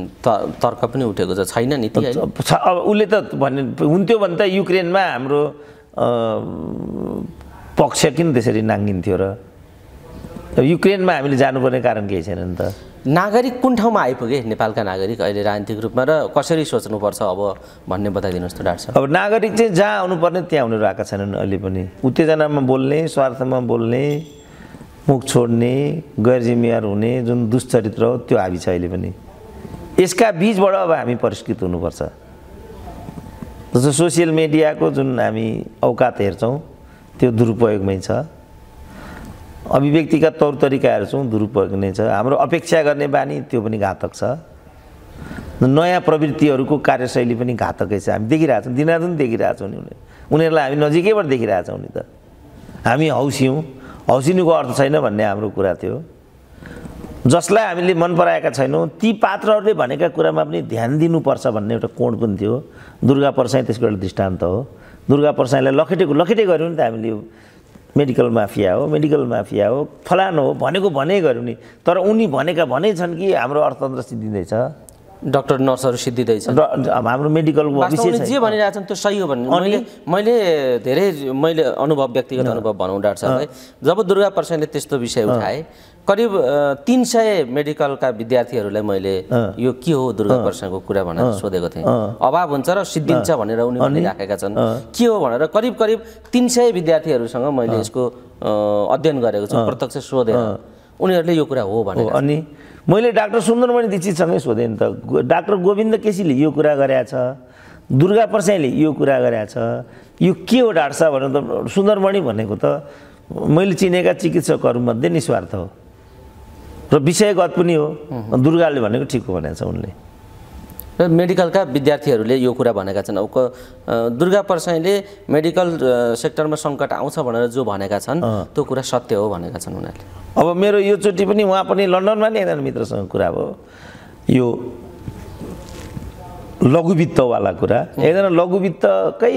तर्क पनि उठेको छ छैन नीति अब उसले त भन्ने हुन्थ्यो भने त युक्रेनमा हाम्रो पक्ष किन त्यसरी नाङ्गिन्थ्यो र युक्रेनमा हामीले जानुपर्ने कारण केही छैन नि त नागरिक कुन ठाउँमा आइपुगे नेपालका नागरिक अहिले राजनीतिक रूपमा र कसरी सोच्नुपर्छ अब भन्ने बताइदिनुहोस् त डाक्टर अब नागरिक चाहिँ जहाँ आउनुपर्ने त्यहाँ आउनेहरू आएका छैनन् अहिले पनि उत्तेजनामा बोल्ने स्वार्थमा बोल्ने मुख छोड्ने गैर जिम्मेवार हुने जुन दुश्चरित्र हो त्यो हाबी छ अहिले पनि यसका बिचबाट अब हामी परिष्कृत हुनुपर्छ जस्तो सोसियल मिडियाको जुन हामी औकात हेर्छौँ त्यो दुरुपयोगमै छ अभिव्यक्तिका तौर तरिकाहरू छौँ दुरुपयोग नै छ हाम्रो अपेक्षा गर्ने बानी त्यो पनि घातक छ नयाँ प्रवृत्तिहरूको कार्यशैली पनि घातकै छ हामी देखिरहेछौँ दिनादिन देखिरहेछौँ नि उनीहरूलाई हामी नजिकैबाट देखिरहेछौँ नि त हामी हौसियौँ हौसिनीको अर्थ छैन भन्ने हाम्रो कुरा थियो जसलाई हामीले मन पराएका छैनौँ ती पात्रहरूले भनेका कुरामा पनि ध्यान दिनुपर्छ भन्ने एउटा कोण पनि थियो दुर्गा परसाई त्यसको एउटा दृष्टान्त हो दुर्गा परसाईलाई लखेटेको लखेटे गऱ्यौँ नि त हामीले मेडिकल माफिया हो मेडिकल माफिया हो फलानो हो भनेको भने गऱ्यौँ नि तर उनी भनेका भने छन् कि हाम्रो अर्थतन्त्र सिद्धिँदैछ डक्टर नर्सहरू सिद्धिँदैछ हाम्रो मेडिकल जे भनिरहेछन् त्यो सही हो भने मैले मैले धेरै मैले अनुभव व्यक्तिगत अनुभव भनौँ डाक्टर है जब दुर्गा प्रसादले त्यस्तो विषय उठाए करिब तिन सय मेडिकलका विद्यार्थीहरूलाई मैले यो के हो दुर्गा प्रसादको कुरा भनेर सोधेको थिएँ अभाव हुन्छ र सिद्धिन्छ भनेर उनीहरूले भनिराखेका छन् के हो भनेर करिब करिब तिन सय विद्यार्थीहरूसँग मैले यसको अध्ययन गरेको छु प्रत्यक्ष सोधेर उनीहरूले यो कुरा हो भनेर अनि मैले डाक्टर सुन्दरमणि दीक्षितसँगै सोधेँ नि त डाक्टर गोविन्द केसीले यो कुरा छ दुर्गा प्रसाईले यो कुरा छ यो के हो डाक्टर भनेर त सुन्दरमणि भनेको त मैले चिनेका चिकित्सकहरूमध्ये निस्वार्थ हो र विषयगत पनि हो दुर्गाले भनेको ठिक हो भनेछ उनले र मेडिकलका विद्यार्थीहरूले यो कुरा भनेका छन् दुर्गा परसाईले मेडिकल सेक्टरमा सङ्कट आउँछ भनेर जो भनेका छन् त्यो कुरा सत्य हो भनेका छन् उनीहरूले अब मेरो यो चोटि पनि उहाँ पनि लन्डनमा नै एकजना मित्रसँग कुरा भयो यो लघुवित्तवाला कुरा एकजना लघुवित्तकै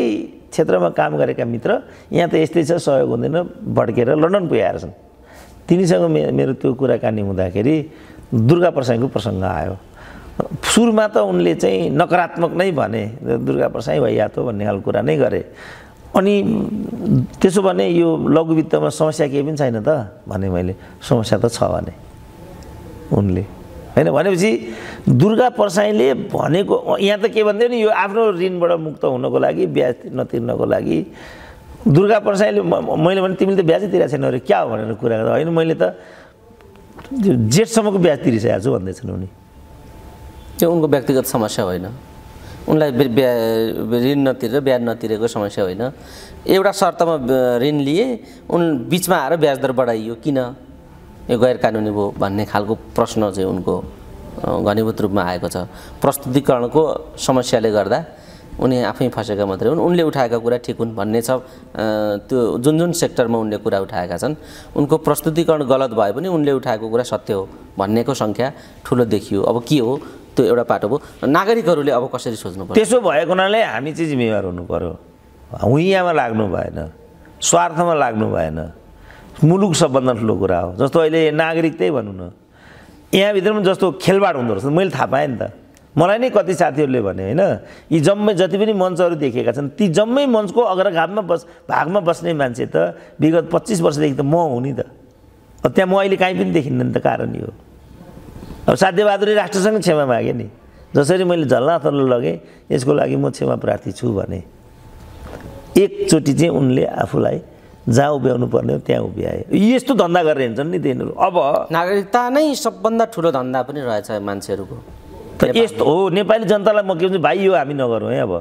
क्षेत्रमा काम गरेका मित्र यहाँ त यस्तै छ सहयोग हुँदैन भड्केर लन्डन पुगेका छन् तिनीसँग मे मेरो त्यो कुराकानी हुँदाखेरि दुर्गा प्रसाईको प्रसङ्ग आयो सुरुमा त उनले चाहिँ नकारात्मक नै भने दुर्गा प्रसाई भैया त भन्ने खालको कुरा नै गरे अनि त्यसो भने यो लघुवित्तमा समस्या केही पनि छैन त भने मैले समस्या त छ भने उनले होइन भनेपछि दुर्गा प्रसाईले भनेको यहाँ त के भन्थ्यो नि यो आफ्नो ऋणबाट मुक्त हुनको लागि ब्याज नतिर्नको लागि दुर्गा प्रसाईले मैले भने तिमीले त ब्याजै तिरेको छैन अरे क्या हो भनेर कुरा गर्दा होइन मैले त जेठसम्मको ब्याज तिरिसकेको छु भन्दैछन् उनी त्यो उनको व्यक्तिगत समस्या होइन उनलाई ऋण नतिरेर ब्याज नतिरेको समस्या होइन एउटा शर्तमा ऋण लिए उन बिचमा आएर ब्याज दर बढाइयो किन यो गैर कानुनी भयो भन्ने खालको प्रश्न चाहिँ उनको घनीभूत रूपमा आएको छ प्रस्तुतिकरणको समस्याले गर्दा उनी आफै फँसेका मात्रै हुन् उनले उठाएका कुरा ठिक हुन् भन्ने छ त्यो जुन जुन सेक्टरमा उनले कुरा उठाएका छन् उनको प्रस्तुतिकरण गलत भए पनि उनले उठाएको कुरा सत्य हो भन्नेको सङ्ख्या ठुलो देखियो अब के हो त्यो एउटा पाटो भयो नागरिकहरूले अब कसरी सोच्नु पर्छ त्यसो भएको हुनाले हामी चाहिँ जिम्मेवार हुनु पऱ्यो हुइयाँमा लाग्नु भएन स्वार्थमा लाग्नु भएन मुलुक सबभन्दा ठुलो कुरा हो जस्तो अहिले त्यही भनौँ न यहाँभित्र पनि जस्तो खेलबाड हुँदो रहेछ मैले थाहा पाएँ नि त मलाई नै कति साथीहरूले भने होइन यी जम्मै जति पनि मञ्चहरू देखेका छन् ती जम्मै मञ्चको अग्रघाममा बस भागमा बस्ने मान्छे त विगत पच्चिस वर्षदेखि त म हुँ नि त त्यहाँ म अहिले काहीँ पनि देखिन्न नि त कारण यो अब साध्यबहादुरले राष्ट्रसँग क्षमा मागेँ नि जसरी मैले झल्लाथल्लो लगेँ यसको लागि म क्षमा प्रार्थी छु भने एकचोटि चाहिँ उनले आफूलाई जहाँ उभ्याउनु पर्ने हो त्यहाँ उभ्याए यस्तो धन्दा गरेर हिँड्छन् नि तिनीहरू अब नागरिकता नै सबभन्दा ठुलो धन्दा पनि रहेछ मान्छेहरूको यस्तो हो नेपाली जनतालाई म के भन्छु भाइ यो हामी नगरौँ है अब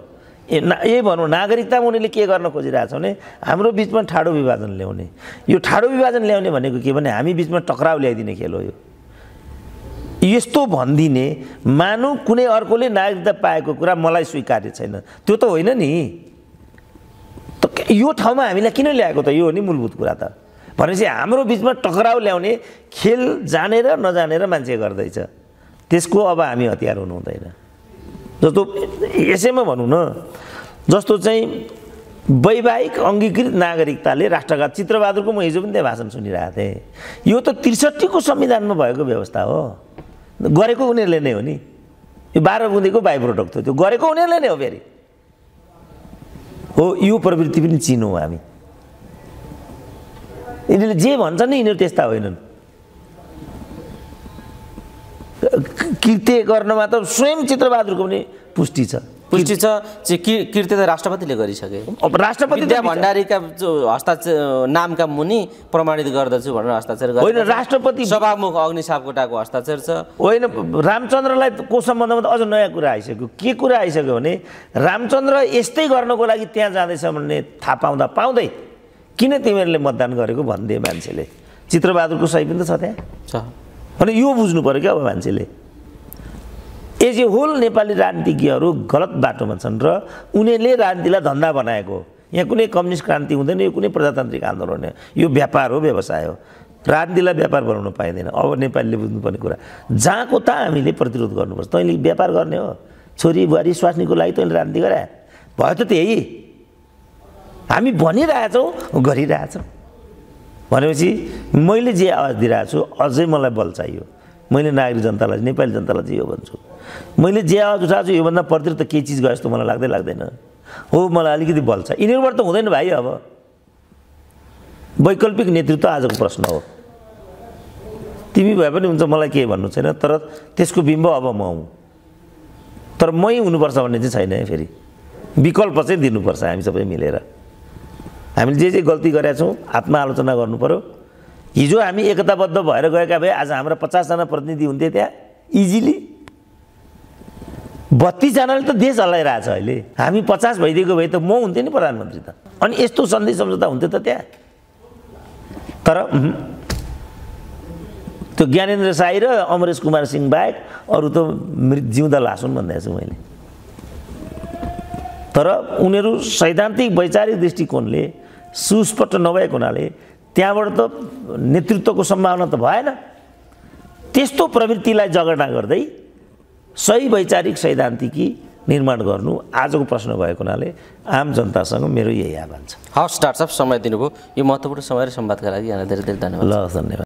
ए ना यही भनौँ नागरिकतामा उनीहरूले के गर्न खोजिरहेको छ भने हाम्रो बिचमा ठाडो विभाजन ल्याउने यो ठाडो विभाजन ल्याउने भनेको के भने हामी बिचमा टक्राउ ल्याइदिने खेल हो यो यस्तो भनिदिने मानौ कुनै अर्कोले नागरिकता पाएको कुरा मलाई स्वीकार्य छैन त्यो त होइन नि त यो ठाउँमा हामीलाई किन ल्याएको त यो हो नि मूलभूत कुरा त भनेपछि हाम्रो बिचमा टकराउ ल्याउने खेल जानेर नजानेर मान्छे गर्दैछ त्यसको अब हामी हतियार हुनु हुँदैन जस्तो यसैमा भनौँ न जस्तो चाहिँ वैवाहिक अङ्गीकृत नागरिकताले राष्ट्रघात चित्रबहादुरको म हिजो पनि त्यहाँ भाषण सुनिरहेको थिएँ यो त त्रिसठीको संविधानमा भएको व्यवस्था हो गरेको उनीहरूले नै हो नि यो बाह्र बुँदीको बाई प्रोडक्ट हो त्यो गरेको उनीहरूले नै हो फेरि हो यो प्रवृत्ति पनि चिनौँ हामी यिनीहरूले जे भन्छन् नि यिनीहरू त्यस्ता होइनन् कृत्य गर्नमा त स्वयं चित्रबहादुरको पनि पुष्टि छ पुष्टि छ कृति त राष्ट्रपतिले गरिसके अब राष्ट्रपति भण्डारीका जो हस्ताक्षर नामका मुनि प्रमाणित गर्दछु भनेर हस्ताक्षर होइन राष्ट्रपति सभामुख अग्निसापकोटाको हस्ताक्षर छ होइन रामचन्द्रलाई को सम्बन्धमा त अझ नयाँ कुरा आइसक्यो के कुरा आइसक्यो भने रामचन्द्र यस्तै गर्नको लागि त्यहाँ जाँदैछ भन्ने थाहा पाउँदा पाउँदै किन तिमीहरूले मतदान गरेको भनिदिए मान्छेले चित्रबहादुरको सही पनि त छ त्यहाँ छ अनि यो बुझ्नु पऱ्यो क्या अब मान्छेले ए होल नेपाली राजनीतिज्ञहरू गलत बाटोमा छन् र उनीहरूले राजनीतिलाई धन्दा बनाएको यहाँ कुनै कम्युनिस्ट क्रान्ति हुँदैन यो कुनै प्रजातान्त्रिक आन्दोलन हो यो व्यापार हो व्यवसाय हो राजनीतिलाई व्यापार बनाउनु पाइँदैन अब नेपालीले बुझ्नुपर्ने कुरा जहाँको त हामीले प्रतिरोध गर्नुपर्छ तैँले व्यापार गर्ने हो छोरी बुहारी स्वास्नीको लागि तैँले राजनीति गरे भयो त त्यही हामी भनिरहेछौँ गरिरहेछौँ भनेपछि मैले जे आवाज दिइरहेको छु अझै मलाई बल चाहियो मैले नागरिक जनतालाई नेपाली जनतालाई चाहिँ यो भन्छु मैले जे आवाज उठाएको छु योभन्दा प्रतिर त केही चिज गयो जस्तो मलाई लाग्दै लाग्दैन हो मलाई अलिकति बल बल्छ यिनीहरूबाट त हुँदैन भाइ अब वैकल्पिक नेतृत्व आजको प्रश्न हो तिमी भए पनि हुन्छ मलाई केही भन्नु छैन तर त्यसको बिम्ब अब म हुँ तर मै हुनुपर्छ भन्ने चाहिँ छैन है फेरि विकल्प चाहिँ दिनुपर्छ हामी सबै मिलेर हामीले जे जे गल्ती गरेका छौँ आत्माआलोचना आलोचना पऱ्यो हिजो हामी एकताबद्ध भएर गएका भए आज हाम्रा पचासजना प्रतिनिधि हुन्थे त्यहाँ इजिली बत्तिसजनाले त देश हल्लाइरहेछ अहिले हामी पचास भइदिएको भए त म हुन्थेँ नि प्रधानमन्त्री त अनि यस्तो सन्धि सम्झौता हुन्थ्यो त त्यहाँ तर त्यो ज्ञानेन्द्र साई र अमरेश कुमार सिंह बाहेक अरू त मृत जिउँदा लासुन् भन्दै छु मैले तर उनीहरू सैद्धान्तिक वैचारिक दृष्टिकोणले सुस्पष्ट नभएको हुनाले त्यहाँबाट त नेतृत्वको सम्भावना त भएन त्यस्तो प्रवृत्तिलाई जगडा गर्दै सही वैचारिक सैद्धान्तिकी निर्माण गर्नु आजको प्रश्न भएको हुनाले आम जनतासँग मेरो यही आह्वान छ हवस् डाक्टर समय दिनुभयो यो महत्त्वपूर्ण समय र सम्वादका लागि यहाँलाई धेरै धेरै धन्यवाद ल धन्यवाद